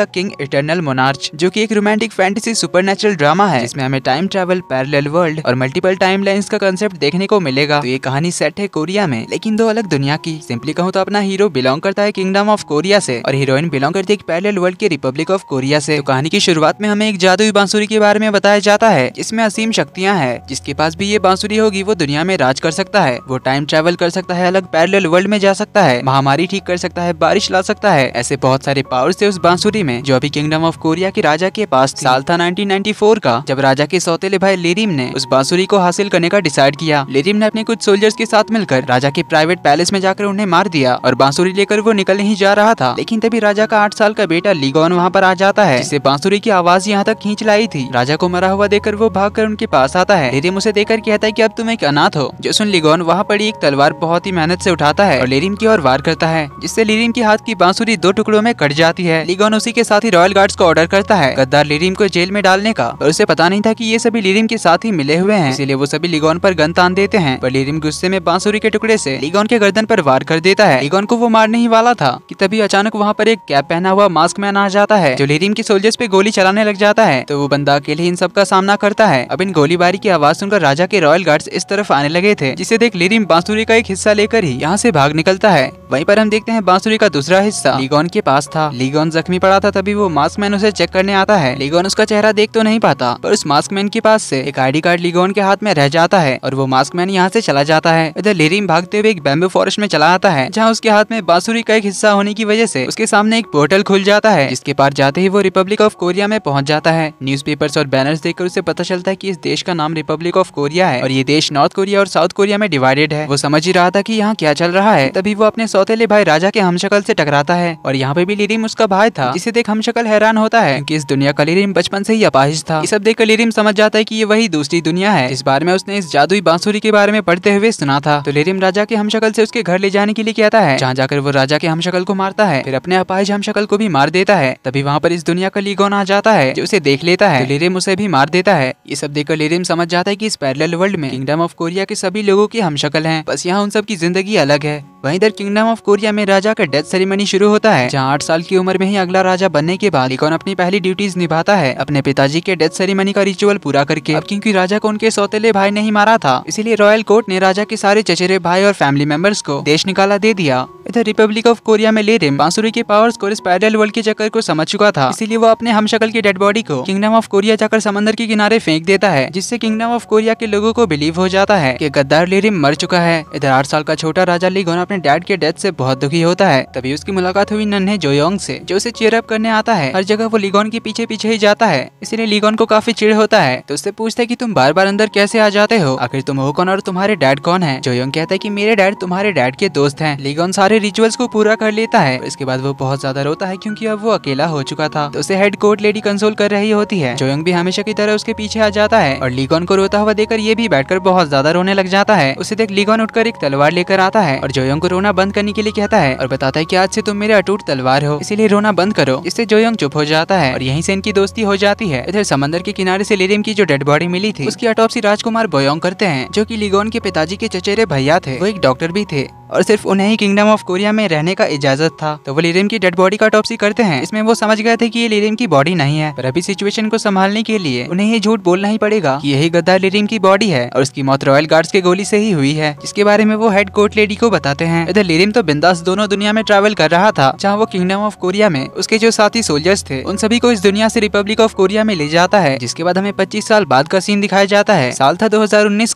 The king eternal monarch जो कि एक रोमांटिक फैंटेसी सुपर ड्रामा है इसमें हमें टाइम ट्रेवल पैरेलल वर्ल्ड और मल्टीपल टाइमलाइंस का कंसेप्ट देखने को मिलेगा तो ये कहानी सेट है कोरिया में लेकिन दो अलग दुनिया की सिंपली कहूँ तो अपना हीरो बिलोंग करता है किंगडम ऑफ कोरिया से और हीरोइन बिलोंग करती है पैरेलल वर्ल्ड की रिपब्लिक ऑफ कोरिया से तो कहानी की शुरुआत में हमें एक जादुई बांसुरी के बारे में बताया जाता है जिसमें असीम शक्तियाँ है जिसके पास भी ये बांसुरी होगी वो दुनिया में राज कर सकता है वो टाइम ट्रेवल कर सकता है अलग पैरेलल वर्ल्ड में जा सकता है महामारी ठीक कर सकता है बारिश ला सकता है ऐसे बहुत सारे पावर ऐसी उस बांसुरी में जो अभी किंगडम ऑफ कोरिया के राजा के पास साल था 1994 का जब राजा के सौतेले भाई लेरिम ने उस बांसुरी को हासिल करने का डिसाइड किया लेरिम ने अपने कुछ सोल्जर्स के साथ मिलकर राजा के प्राइवेट पैलेस में जाकर उन्हें मार दिया और बांसुरी लेकर वो निकल ही जा रहा था लेकिन तभी राजा का आठ साल का बेटा लीगोन वहाँ पर आ जाता है जिसे बांसुरी की आवाज यहाँ तक खींच लाई थी राजा को मरा हुआ देखकर वो भाग कर उनके पास आता है लेरिम उसे देखकर कहता है की अब तुम एक अनाथ हो जो सुन लिगोन वहाँ पड़ी एक तलवार बहुत ही मेहनत से उठाता है और लेरिम की ओर वार करता है जिससे लेरिम के हाथ की बांसुरी दो टुकड़ों में कट जाती है लिगोन उसी के साथ ही रॉयल गार्ड्स को ऑर्डर करता है गद्दार लिरिम को जेल में डालने का और उसे पता नहीं था की ये सभी लिरिम के साथ ही मिले हुए हैं इसीलिए वो सभी लिगोन पर गन तान देते हैं पर लिरिम गुस्से में बांसुरी के टुकड़े से लिगोन के गर्दन पर वार कर देता है लिगोन को वो मारने ही वाला था कि तभी अचानक वहाँ पर एक कैप पहना हुआ मास्क मैन आ जाता है जो लिरिम के सोल्जर्स पे गोली चलाने लग जाता है तो वो बंदा अकेले इन सब का सामना करता है अब इन गोलीबारी की आवाज सुनकर राजा के रॉयल गार्ड्स इस तरफ आने लगे थे जिसे देख लिरिम बांसुरी का एक हिस्सा लेकर ही यहाँ से भाग निकलता है वहीं पर हम देखते हैं बांसुरी का दूसरा हिस्सा लिगोन के पास था लीगोन जख्मी पड़ा था तभी वो मास्क मैन उसे चेक करने आता है लिगोन उसका चेहरा देख तो नहीं पाता पर उस मास्क मैन के पास से एक आईडी कार्ड लिगोन के हाथ में रह जाता है और वो मास्क मैन यहाँ से चला जाता है इधर लेरिम भागते हुए एक बैम्बू फॉरेस्ट में चला आता है जहाँ उसके हाथ में बांसुरी का एक हिस्सा होने की वजह से उसके सामने एक पोर्टल खुल जाता है जिसके पार जाते ही वो रिपब्लिक ऑफ कोरिया में पहुंच जाता है न्यूज और बैनर्स देखकर उसे पता चलता है की इस देश का नाम रिपब्लिक ऑफ कोरिया है और ये देश नॉर्थ कोरिया और साउथ कोरिया में डिवाइडेड है वो समझ ही रहा था की यहाँ क्या चल रहा है तभी वो अपने सौतेले भाई राजा के हमशकल से टकराता है और यहाँ पे भी लिरिम उसका भाई था जिसे देख हम शक्ल हैरान होता है की इस दुनिया का लिरिम बचपन से ही अपाहिज था सब देख लिरिम समझ जाता है की ये वही दूसरी दुनिया है इस बार में उसने इस जादुई बांसुरी के बारे में पढ़ते हुए सुना था तो लिरिम राजा के हम शक्ल से उसके घर ले जाने के लिए कहता है जहाँ जाकर वो राजा के हम शक्ल को मारता है फिर अपने अपाहिज हम को भी मार देता है तभी वहाँ पर इस दुनिया का लीगोन आ जाता है जो उसे देख लेता है तो लिरिम उसे भी मार देता है ये सब देखकर लिरिम समझ जाता है की इस पैरल वर्ल्ड में किंगडम ऑफ कोरिया के सभी लोगों की हम शक्ल है बस यहाँ उन सब की जिंदगी अलग है वहीं इधर किंगडम ऑफ कोरिया में राजा का डेथ सेरेमनी शुरू होता है जहाँ आठ साल की उम्र में ही अगला राजा बनने के बाद इकोन अपनी पहली ड्यूटीज निभाता है अपने पिताजी के डेथ सेरेमनी का रिचुअल पूरा करके अब क्योंकि राजा को उनके सौतेले भाई ने ही मारा था इसीलिए रॉयल कोर्ट ने राजा के सारे चचेरे भाई और फैमिली मेंबर्स को देश निकाला दे दिया इधर रिपब्लिक ऑफ कोरिया में लेरिम बांसुरी के पावर्स को स्पाइडल वर्ल्ड के चक्कर को समझ चुका था इसीलिए वो अपने शक्ल की डेड बॉडी को किंगडम ऑफ कोरिया जाकर समंदर के किनारे फेंक देता है जिससे किंगडम ऑफ कोरिया के लोगों को बिलीव हो जाता है कि गद्दार लेरिम मर चुका है इधर आठ साल का छोटा राजा लीगोन अपने डैड के डेथ से बहुत दुखी होता है तभी उसकी मुलाकात हुई नन्हे जोयोंग से जो उसे चेयरअप करने आता है हर जगह वो लीगोन के पीछे पीछे ही जाता है इसीलिए लीगोन को काफी चिड़ होता है तो उससे पूछता है की तुम बार बार अंदर कैसे आ जाते हो आखिर तुम हो कौन और तुम्हारे डैड कौन है जोयोंग कहता है की मेरे डैड तुम्हारे डैड के दोस्त है लीगोन सारे सारे रिचुअल्स को पूरा कर लेता है इसके बाद वो बहुत ज्यादा रोता है क्योंकि अब वो अकेला हो चुका था तो उसे हेड कोर्ट लेडी कंसोल कर रही होती है जोयंग भी हमेशा की तरह उसके पीछे आ जाता है और लीगोन को रोता हुआ देखकर ये भी बैठकर बहुत ज्यादा रोने लग जाता है उसे देख लीगोन उठकर एक तलवार लेकर आता है और जोयंग को रोना बंद करने के लिए कहता है और बताता है की आज से तुम मेरे अटूट तलवार हो इसीलिए रोना बंद करो इससे जोयंग चुप हो जाता है और यही से इनकी दोस्ती हो जाती है इधर समंदर के किनारे से लेरियम की जो डेड बॉडी मिली थी उसकी अटोपसी राजकुमार बोयोंग करते हैं जो की लीगोन के पिताजी के चचेरे भैया थे वो एक डॉक्टर भी थे और सिर्फ उन्हें ही किंगडम ऑफ कोरिया में रहने का इजाजत था तो वो लिरियम की डेड बॉडी का टॉपसी करते हैं इसमें वो समझ गए थे कि ये लिरियम की बॉडी नहीं है पर अभी सिचुएशन को संभालने के लिए उन्हें ये झूठ बोलना ही पड़ेगा कि यही गद्दार लिरियम की बॉडी है और उसकी मौत रॉयल गार्ड्स के गोली से ही हुई है जिसके बारे में वो हेड कोर्ट लेडी को बताते हैं इधर लिरियम तो बिंदास दोनों दुनिया में ट्रेवल कर रहा था जहाँ वो किंगडम ऑफ कोरिया में उसके जो साथी सोल्जर्स थे उन सभी को इस दुनिया से रिपब्लिक ऑफ कोरिया में ले जाता है जिसके बाद हमें पच्चीस साल बाद का सीन दिखाया जाता है साल था दो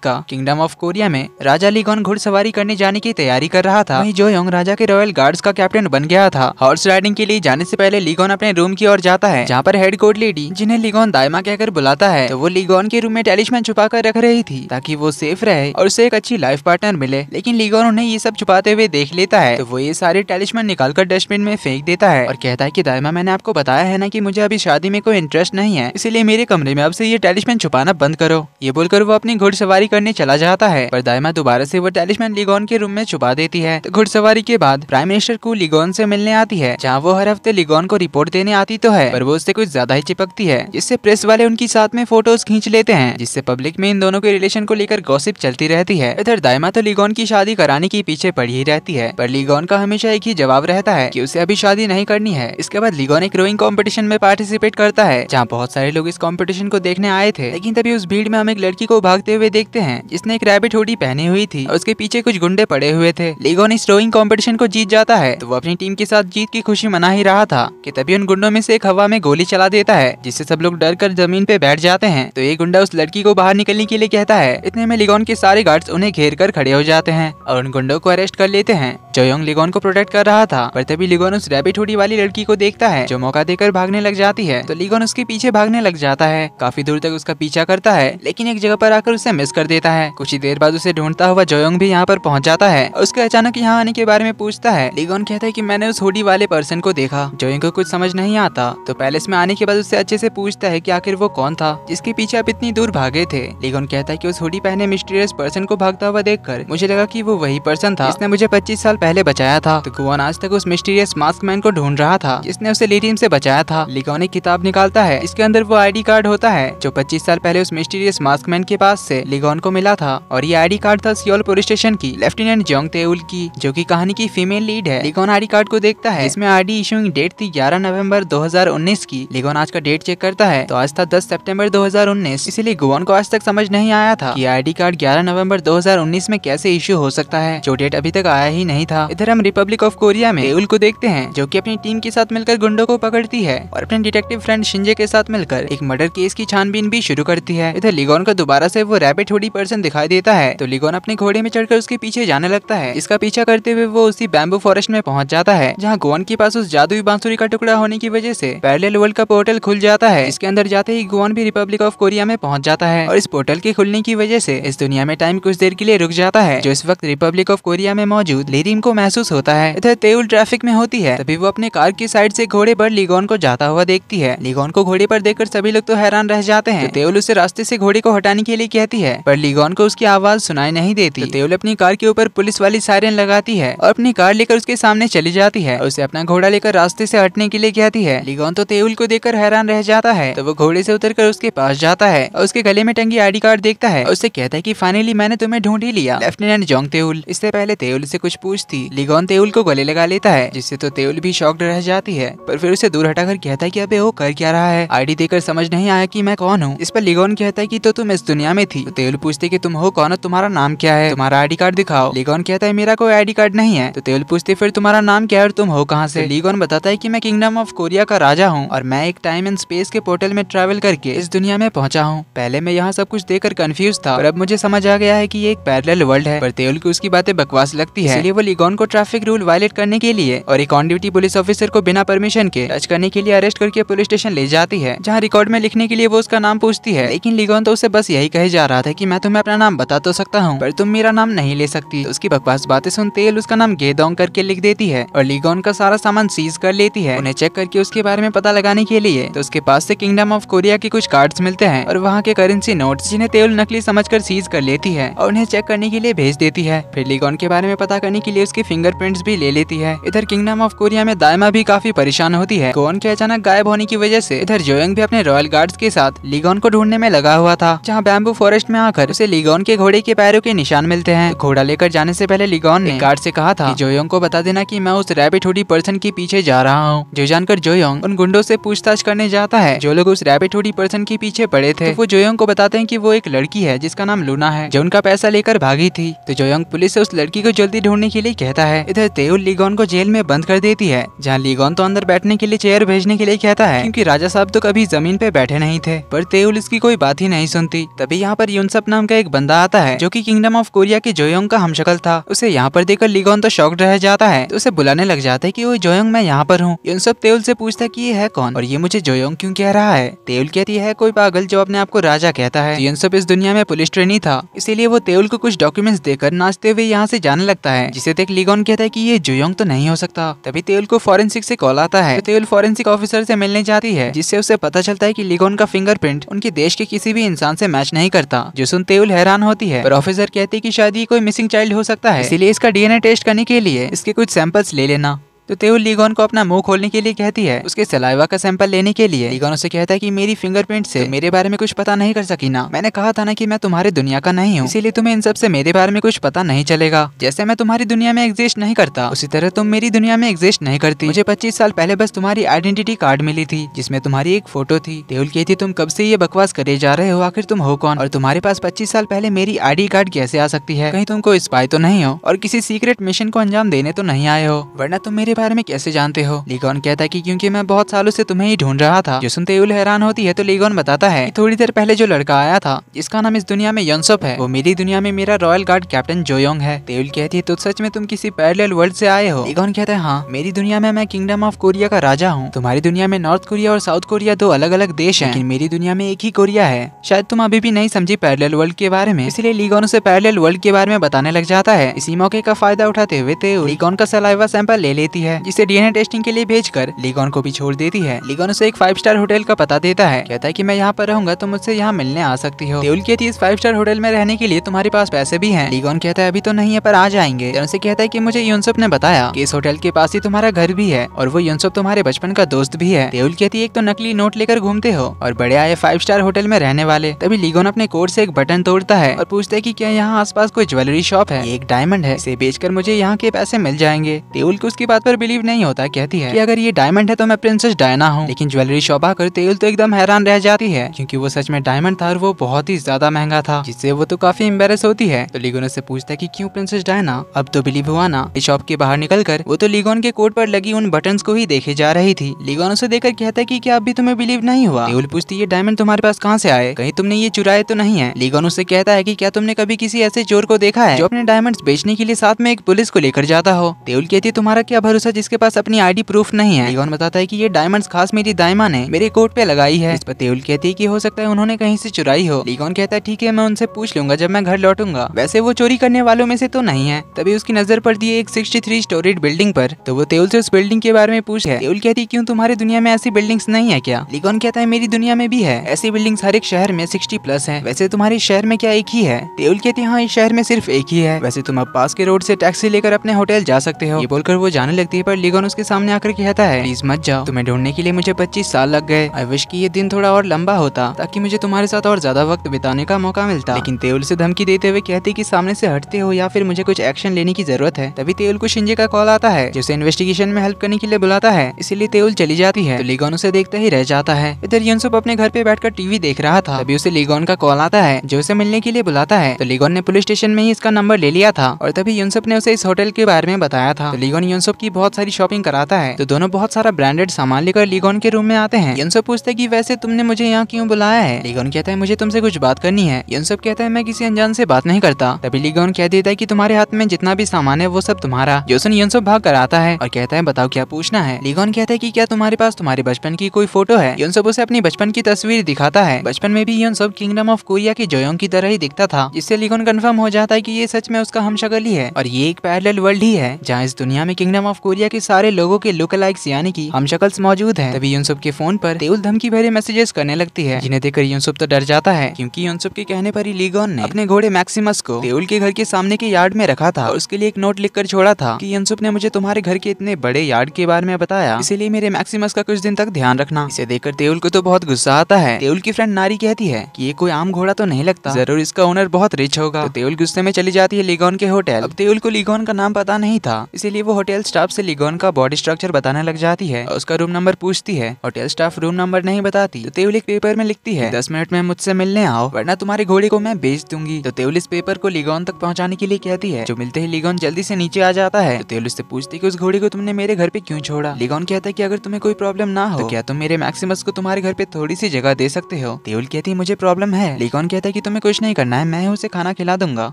का किंगडम ऑफ कोरिया में राजा लीगॉन घुड़सवारी करने जाने की तैयारी तैयारी कर रहा था वही जो योंग राजा के रॉयल गार्ड्स का कैप्टन बन गया था हॉर्स राइडिंग के लिए जाने से पहले लीगोन अपने रूम की ओर जाता है जहाँ पर हेड कोर्ट लेडी जिन्हें लीगोन दायमा कहकर बुलाता है तो वो लीगोन के रूम में टेलिशमैन छुपा कर रख रही थी ताकि वो सेफ रहे और उसे एक अच्छी लाइफ पार्टनर मिले लेकिन लीगोन उन्हें ये सब छुपाते हुए देख लेता है तो वो ये सारे टेलिशमैन निकाल कर डस्टबिन में फेंक देता है और कहता है की दायमा मैंने आपको बताया है ना की मुझे अभी शादी में कोई इंटरेस्ट नहीं है इसलिए मेरे कमरे में अब से ये टेलिशमैन छुपाना बंद करो ये बोलकर वो अपनी घुड़सवारी करने चला जाता है पर दायमा दोबारा से वो टेलिशमैन लीगोन के रूम में छुपा छुपा देती है तो घुड़सवारी के बाद प्राइम मिनिस्टर को लिगोन से मिलने आती है जहाँ वो हर हफ्ते लिगोन को रिपोर्ट देने आती तो है पर वो उससे कुछ ज्यादा ही चिपकती है जिससे प्रेस वाले उनकी साथ में फोटोज खींच लेते हैं जिससे पब्लिक में इन दोनों के रिलेशन को लेकर गॉसिप चलती रहती है इधर दायमा तो लिगोन की शादी कराने के पीछे पड़ी ही रहती है पर लिगोन का हमेशा एक ही जवाब रहता है की उसे अभी शादी नहीं करनी है इसके बाद लिगोन एक रोइंग कॉम्पिटिशन में पार्टिसिपेट करता है जहाँ बहुत सारे लोग इस कॉम्पिटिशन को देखने आए थे लेकिन तभी उस भीड़ में हम एक लड़की को भागते हुए देखते हैं जिसने एक रैबिट होडी पहनी हुई थी और उसके पीछे कुछ गुंडे पड़े हुए थे लीगोन इस रोइंग कॉम्पिटिशन को जीत जाता है तो वो अपनी टीम के साथ जीत की खुशी मना ही रहा था की तभी उन गुंडों में से एक हवा में गोली चला देता है जिससे सब लोग डर कर जमीन पे बैठ जाते हैं तो ये गुंडा उस लड़की को बाहर निकलने के लिए कहता है इतने में लिगोन के सारे गार्ड्स उन्हें घेर कर खड़े हो जाते हैं और उन गुंडों को अरेस्ट कर लेते हैं योंग लिगोन को प्रोटेक्ट कर रहा था पर तभी लिगोन उस रैबिट हुडी वाली लड़की को देखता है जो मौका देकर भागने लग जाती है तो लिगोन उसके पीछे भागने लग जाता है काफी दूर तक उसका पीछा करता है लेकिन एक जगह पर आकर उसे मिस कर देता है कुछ ही देर बाद उसे ढूंढता हुआ जोयोंग भी यहाँ पर पहुँच जाता है और उसके अचानक यहाँ आने के बारे में पूछता है लिगोन कहता है की मैंने उस होडी वाले पर्सन को देखा जो इनको कुछ समझ नहीं आता तो पैलेस में आने के बाद उससे अच्छे से पूछता है की आखिर वो कौन था जिसके पीछे आप इतनी दूर भागे थे लिगोन कहता है की उस होडी पहने मिस्टीरियस पर्सन को भागता हुआ देख मुझे लगा की वो वही पर्सन था जिसने मुझे पच्चीस साल पहले बचाया था तो गुआन आज तक उस मिस्टीरियस मास्क मैन को ढूंढ रहा था जिसने उसे लिटियम से बचाया था लिगोन एक किताब निकालता है इसके अंदर वो आईडी कार्ड होता है जो 25 साल पहले उस मिस्टीरियस मास्क मैन के पास से लिगोन को मिला था और ये आईडी कार्ड था सियोल पुलिस स्टेशन की लेफ्टिनेंट जोंग तेउल की जो कि कहानी की फीमेल लीड है लिगोन आईडी कार्ड को देखता है इसमें आईडी इशूइंग डेट थी 11 नवंबर 2019 की लिगोन आज का डेट चेक करता है तो आज था 10 सितंबर 2019 इसीलिए गुवन को आज तक समझ नहीं आया था कि आईडी कार्ड 11 नवंबर 2019 में कैसे इश्यू हो सकता है जो डेट अभी तक आया ही नहीं था इधर हम रिपब्लिक ऑफ कोरिया में तेउल को देखते हैं जो की अपनी टीम के साथ मिलकर गुंडो को पकड़ती है और अपने डिटेक्टिव फ्रेंड शिंजे के साथ मिलकर एक मर्डर केस की छानबीन भी शुरू करती है इधर लिगोन को दोबारा से वो रैबिट हुडी पर्सन दिखाई देता है तो लिगोन अपने घोड़े में चढ़कर उसके पीछे जाने लगता है है इसका पीछा करते हुए वो उसी बैम्बू फॉरेस्ट में पहुंच जाता है जहाँ गोवन के पास उस जादुई बांसुरी का टुकड़ा होने की वजह से पैरेलल वर्ल्ड का पोर्टल खुल जाता है इसके अंदर जाते ही गोवन भी रिपब्लिक ऑफ कोरिया में पहुंच जाता है और इस पोर्टल के खुलने की वजह से इस दुनिया में टाइम कुछ देर के लिए रुक जाता है जो इस वक्त रिपब्लिक ऑफ कोरिया में मौजूद लेरिम को महसूस होता है इधर तेउल ट्रैफिक में होती है तभी वो अपने कार की साइड से घोड़े पर लिगोन को जाता हुआ देखती है लिगोन को घोड़े पर देखकर सभी लोग तो हैरान रह जाते हैं तेउल तो उसे रास्ते से घोड़े को हटाने के लिए कहती है पर लिगोन को उसकी आवाज सुनाई नहीं देती तेउल तो अपनी कार के ऊपर पुलिस वाली गाड़ी सायरन लगाती है और अपनी कार लेकर उसके सामने चली जाती है और उसे अपना घोड़ा लेकर रास्ते से हटने के लिए कहती है लिगोन तो तेउल को देखकर हैरान रह जाता है तो वो घोड़े से उतरकर उसके पास जाता है और उसके गले में टंगी आईडी कार्ड देखता है और कहता है की फाइनली मैंने तुम्हें ढूंढ ही लिया लेफ्टिनेंट जोंग तेउल इससे पहले तेउल से कुछ पूछती लिगोन तेउल को गले लगा लेता है जिससे तो तेउल भी शॉक्ड रह जाती है पर फिर उसे दूर कर कहता है की अभी वो कर क्या रहा है डी देकर समझ नहीं आया की मैं कौन हूँ इस पर लिगोन कहता है की तो तुम इस दुनिया में थी तो तेउल पूछते की तुम हो कौन तुम्हारा नाम क्या है तुम्हारा आईडी कार्ड दिखाओ लिगोन कहता है है मेरा कोई आईडी कार्ड नहीं है तो तेल पूछते फिर तुम्हारा नाम क्या है और तुम हो कहाँ से तो लीगोन बताता है की मैं किंगडम ऑफ कोरिया का राजा हूँ और मैं एक टाइम एंड स्पेस के पोर्टल में ट्रेवल करके इस दुनिया में पहुँचा हूँ पहले मैं यहाँ सब कुछ देखकर कंफ्यूज था और अब मुझे समझ आ गया है की एक पैरल वर्ल्ड है पर तेल की उसकी बातें बकवास लगती है इसलिए वो लीगोन को ट्रैफिक रूल वायलेट करने के लिए और एक ऑन ड्यूटी पुलिस ऑफिसर को बिना परमिशन के टच करने के लिए अरेस्ट करके पुलिस स्टेशन ले जाती है जहाँ रिकॉर्ड में लिखने के लिए वो उसका नाम पूछती है लेकिन लीगोन तो उसे बस यही कहे जा रहा था की मैं तुम्हें अपना नाम बता तो सकता हूँ पर तुम मेरा नाम नहीं ले सकती तो उसकी बकवास बस बातें सुनते ही उसका नाम गेदोंग करके लिख देती है और लीगोन का सारा सामान सीज कर लेती है उन्हें चेक करके उसके बारे में पता लगाने के लिए तो उसके पास से किंगडम ऑफ कोरिया के कुछ कार्ड्स मिलते हैं और वहाँ के करेंसी नोट जिन्हें तेल नकली कर सीज कर लेती है और उन्हें चेक करने के लिए भेज देती है फिर लीगोन के बारे में पता करने के लिए उसके प्रिंट्स भी ले लेती है इधर किंगडम ऑफ कोरिया में दायमा भी काफी परेशान होती है गोन के अचानक गायब होने की वजह से इधर जोयंग भी अपने रॉयल गार्ड्स के साथ लीगोन को ढूंढने में लगा हुआ था जहाँ बैम्बू फॉरेस्ट में आकर उसे लीगोन के घोड़े के पैरों के निशान मिलते हैं घोड़ा लेकर जाने से पहले पहले लिगोन ने गार्ड से कहा था जोयोंग को बता देना कि मैं उस रैबिट हुडी पर्सन के पीछे जा रहा हूँ जो जानकर जोयोंग उन गुंडों से पूछताछ करने जाता है जो लोग उस रैबिट हुडी पर्सन के पीछे पड़े थे तो वो जोयोंग को बताते हैं की वो एक लड़की है जिसका नाम लूना है जो उनका पैसा लेकर भागी थी तो जोयोंग पुलिस ऐसी उस लड़की को जल्दी ढूंढने के लिए कहता है इधर तेउल लिगोन को जेल में बंद कर देती है जहाँ लिगोन तो अंदर बैठने के लिए चेयर भेजने के लिए कहता है क्यूँकी राजा साहब तो कभी जमीन पे बैठे नहीं थे पर तेउल इसकी कोई बात ही नहीं सुनती तभी यहाँ पर यूनसप नाम का एक बंदा आता है जो की किंगडम ऑफ कोरिया के जोयोंग का हमशकल था उसे यहाँ पर देखकर लिगोन तो शॉक रह जाता है तो उसे बुलाने लग जाता है की वो जोयोंग मैं यहाँ पर हूँ इन सब तेउल से पूछता है की ये है कौन और ये मुझे जोयोंग क्यूँ कह रहा है तेउल कहती है कोई पागल जो अपने आपको राजा कहता है तो इन सब इस दुनिया में पुलिस ट्रेनी था इसीलिए वो तेउल को कुछ डॉक्यूमेंट्स देकर नाचते हुए यहाँ से जाने लगता है जिसे देख लिगोन कहता है की ये जोयोंग तो नहीं हो सकता तभी तेउल को फॉरेंसिक से कॉल आता है तो तेउल फॉरेंसिक ऑफिसर से मिलने जाती है जिससे उसे पता चलता है कि लिगोन का फिंगरप्रिंट उनके देश के किसी भी इंसान से मैच नहीं करता जो सुन तेउल हैरान होती है और ऑफिसर कहती है की शायद ये कोई मिसिंग चाइल्ड हो सकता है है इसीलिए इसका डीएनए टेस्ट करने के लिए इसके कुछ सैंपल्स ले लेना तो तेहुल लीगोन को अपना मुंह खोलने के लिए कहती है उसके सलाइवा का सैंपल लेने के लिए लीगोन उसे कहता है कि मेरी फिंगरप्रिंट से तो मेरे बारे में कुछ पता नहीं कर सकी ना मैंने कहा था ना कि मैं तुम्हारी दुनिया का नहीं हूँ इसीलिए तुम्हें इन सब से मेरे बारे में कुछ पता नहीं चलेगा जैसे मैं तुम्हारी दुनिया में एग्जिस्ट नहीं करता उसी तरह तुम मेरी दुनिया में एग्जिस्ट नहीं करती मुझे पच्चीस साल पहले बस तुम्हारी आइडेंटिटी कार्ड मिली थी जिसमें तुम्हारी एक फोटो थी तेहुल कहती तुम कब से ये बकवास करे जा रहे हो आखिर तुम हो कौन और तुम्हारे पास पच्चीस साल पहले मेरी आईडी कार्ड कैसे आ सकती है कहीं तुमको स्पाई तो नहीं हो और किसी सीक्रेट मिशन को अंजाम देने तो नहीं आए हो वरना तुम मेरे बारे में कैसे जानते हो लीगोन कहता है की क्यूँकी मैं बहुत सालों से तुम्हें ही ढूंढ रहा था जो सुनते उल हैरान होती है तो लीगोन बताता है थोड़ी देर पहले जो लड़का आया था जिसका नाम इस दुनिया में यंसप है वो मेरी दुनिया में मेरा रॉयल गार्ड कैप्टन जोयोंग है तेउल कहती है तो सच में तुम किसी पैरल वर्ल्ड से आए हो लीगोन कहता है हाँ मेरी दुनिया में मैं किंगडम ऑफ कोरिया का राजा हूँ तुम्हारी दुनिया में नॉर्थ कोरिया और साउथ कोरिया दो अलग अलग देश है मेरी दुनिया में एक ही कोरिया है शायद तुम अभी भी नहीं समझी पैरल वर्ल्ड के बारे में इसलिए लीगोन ऐसी पैरल वर्ल्ड के बारे में बताने लग जाता है इसी मौके का फायदा उठाते हुए तेउल लीगोन का सलाइवा सैंपल ले लेती है है जिसे डीएनए टेस्टिंग के लिए भेजकर लिगोन को भी छोड़ देती है लिगोन उसे एक फाइव स्टार होटल का पता देता है कहता है की मैं यहाँ पर रहूंगा तो मुझसे यहाँ मिलने आ सकती हो देउल कहती है इस फाइव स्टार होटल में रहने के लिए तुम्हारे पास पैसे भी है लिगोन कहता है अभी तो नहीं है पर आ जाएंगे जन कहता है की मुझे यूनसप ने बताया की इस होटल के पास ही तुम्हारा घर भी है और वो यूनसप तुम्हारे बचपन का दोस्त भी है देउल कहती है एक तो नकली नोट लेकर घूमते हो और बड़े आए फाइव स्टार होटल में रहने वाले तभी लिगोन अपने कोर्ट से एक बटन तोड़ता है और पूछता है कि क्या यहाँ आसपास कोई ज्वेलरी शॉप है एक डायमंड है इसे बेचकर मुझे यहाँ के पैसे मिल जाएंगे देउल को उसकी बात पर बिलीव नहीं होता कहती है कि अगर ये डायमंड है तो मैं प्रिंसेस डायना हूँ लेकिन ज्वेलरी शॉप आकर तेल तो एकदम हैरान रह जाती है क्योंकि वो सच में डायमंड था और वो बहुत ही ज्यादा महंगा था जिससे वो तो काफी एम्बेस होती है तो लिगोन से पूछता है की क्यूँ प्रिंसेस डायना अब तो बिलीव हुआ ना शॉप के बाहर निकल कर वो तो लीगोन के कोट पर लगी उन बटन को ही देखे जा रही थी लिगोन उसे देखकर कहता है की क्या अभी तुम्हें बिलीव नहीं हुआ टेबल पूछती है डायमंड तुम्हारे पास कहाँ से आए कहीं तुमने ये चुराए तो नहीं है लिगोन उसे कहता है की क्या तुमने कभी किसी ऐसे चोर को देखा है जो अपने डायमंड बेचने के लिए साथ में एक पुलिस को लेकर जाता हो तेउल कहती है तुम्हारा क्या भरोसा पुरुष है जिसके पास अपनी आईडी प्रूफ नहीं है लियोन बताता है कि ये डायमंड्स खास मेरी दायमा ने मेरे कोट पे लगाई है इस पर तेउल कहती है कि हो सकता है उन्होंने कहीं से चुराई हो लियोन कहता है ठीक है मैं उनसे पूछ लूंगा जब मैं घर लौटूंगा वैसे वो चोरी करने वालों में से तो नहीं है तभी उसकी नजर पड़ती है एक सिक्सटी थ्री बिल्डिंग पर तो वो तेउल से उस बिल्डिंग के बारे में पूछ है तेउल कहती है क्यों तुम्हारी दुनिया में ऐसी बिल्डिंग्स नहीं है क्या लियोन कहता है मेरी दुनिया में भी है ऐसी बिल्डिंग्स हर एक शहर में सिक्सटी प्लस है वैसे तुम्हारे शहर में क्या एक ही है तेउल कहती है हाँ इस शहर में सिर्फ एक ही है वैसे तुम अब पास के रोड से टैक्सी लेकर अपने होटल जा सकते हो ये बोलकर वो जाने लगे लगती है पर लीगन उसके सामने आकर कहता है प्लीज मत जाओ तुम्हें ढूंढने के लिए मुझे पच्चीस साल लग गए आई विश की ये दिन थोड़ा और लंबा होता ताकि मुझे तुम्हारे साथ और ज्यादा वक्त बिताने का मौका मिलता लेकिन तेउल से धमकी देते हुए कहती की सामने ऐसी हटते हो या फिर मुझे कुछ एक्शन लेने की जरूरत है तभी तेउल को शिंजे का कॉल आता है जिसे इन्वेस्टिगेशन में हेल्प करने के लिए बुलाता है इसीलिए तेउल चली जाती है तो लीगन उसे देखते ही रह जाता है इधर यूनसुप अपने घर पे बैठकर टीवी देख रहा था तभी उसे लीगन का कॉल आता है जो उसे मिलने के लिए बुलाता है तो लीगोन ने पुलिस स्टेशन में ही इसका नंबर ले लिया था और तभी यूनसुप ने उसे इस होटल के बारे में बताया था तो लीगोन यूनसुप की बहुत सारी शॉपिंग कराता है तो दोनों बहुत सारा ब्रांडेड सामान लेकर लीगोन के रूम में आते हैं यनसब पूछते की वैसे तुमने मुझे यहाँ क्यूँ बुलाया है लीगोन कहता है मुझे तुमसे कुछ बात करनी है यनसब कहता है मैं किसी अनजान से बात नहीं करता तभी लीगोन कह देता है की तुम्हारे हाथ में जितना भी सामान है वो सब तुम्हारा जोसन यनसब भाग कर आता है और कहता है बताओ क्या पूछना है लीगोन कहता है की क्या तुम्हारे पास तुम्हारे बचपन की कोई फोटो है सब उसे अपनी बचपन की तस्वीर दिखाता है बचपन में भी सब किंगडम ऑफ कोरिया के जोयोंग की तरह ही दिखता था जिससे लीगोन कंफर्म हो जाता है की ये सच में उसका हम ही है और ये एक पैरेलल वर्ल्ड ही है जहाँ इस दुनिया में किंगडम ऑफ कोरिया के सारे लोगों के लुक लाइक्स यानी की हम शक्ल्स मौजूद है तभी यूनसुप के फोन पर तेउल धमकी भरे मैसेजेस करने लगती है जिन्हें देखकर यूनसुप तो डर जाता है क्योंकि यूनसुप के कहने पर ही लीगोन ने अपने घोड़े मैक्सिमस को तेउल के घर के सामने के यार्ड में रखा था उसके लिए एक नोट लिख छोड़ा था की यूनसुप ने मुझे तुम्हारे घर के इतने बड़े यार्ड के बारे में बताया इसीलिए मेरे मैक्सिमस का कुछ दिन तक ध्यान रखना इसे देखकर तेउल को तो बहुत गुस्सा आता है तेउल की फ्रेंड नारी कहती है की ये कोई आम घोड़ा तो नहीं लगता जरूर इसका ओनर बहुत रिच होगा तो तेउल गुस्से में चली जाती है लीगोन के होटल अब तेउल को लीगोन का नाम पता नहीं था इसीलिए वो होटल स्टाफ से लिगोन का बॉडी स्ट्रक्चर बताने लग जाती है उसका रूम नंबर पूछती है होटल स्टाफ रूम नंबर नहीं बताती तो तेवलिक पेपर में लिखती है दस मिनट में मुझसे मिलने आओ वरना तुम्हारी घोड़ी को मैं बेच दूंगी तो तेवलिस पेपर को लिगोन तक पहुँचाने के लिए कहती है जो मिलते ही लिगोन जल्दी से नीचे आ जाता है तो तेवलिस से पूछती की उस घोड़ी को तुमने मेरे घर पे क्यों छोड़ा लिगोन कहता है की अगर तुम्हें कोई प्रॉब्लम ना हो तो क्या तुम मेरे मैक्सिमस को तुम्हारे घर पे थोड़ी सी जगह दे सकते हो तेवल कहती है मुझे प्रॉब्लम है लिगोन कहता है की तुम्हें कुछ नहीं करना है मैं उसे खाना खिला दूंगा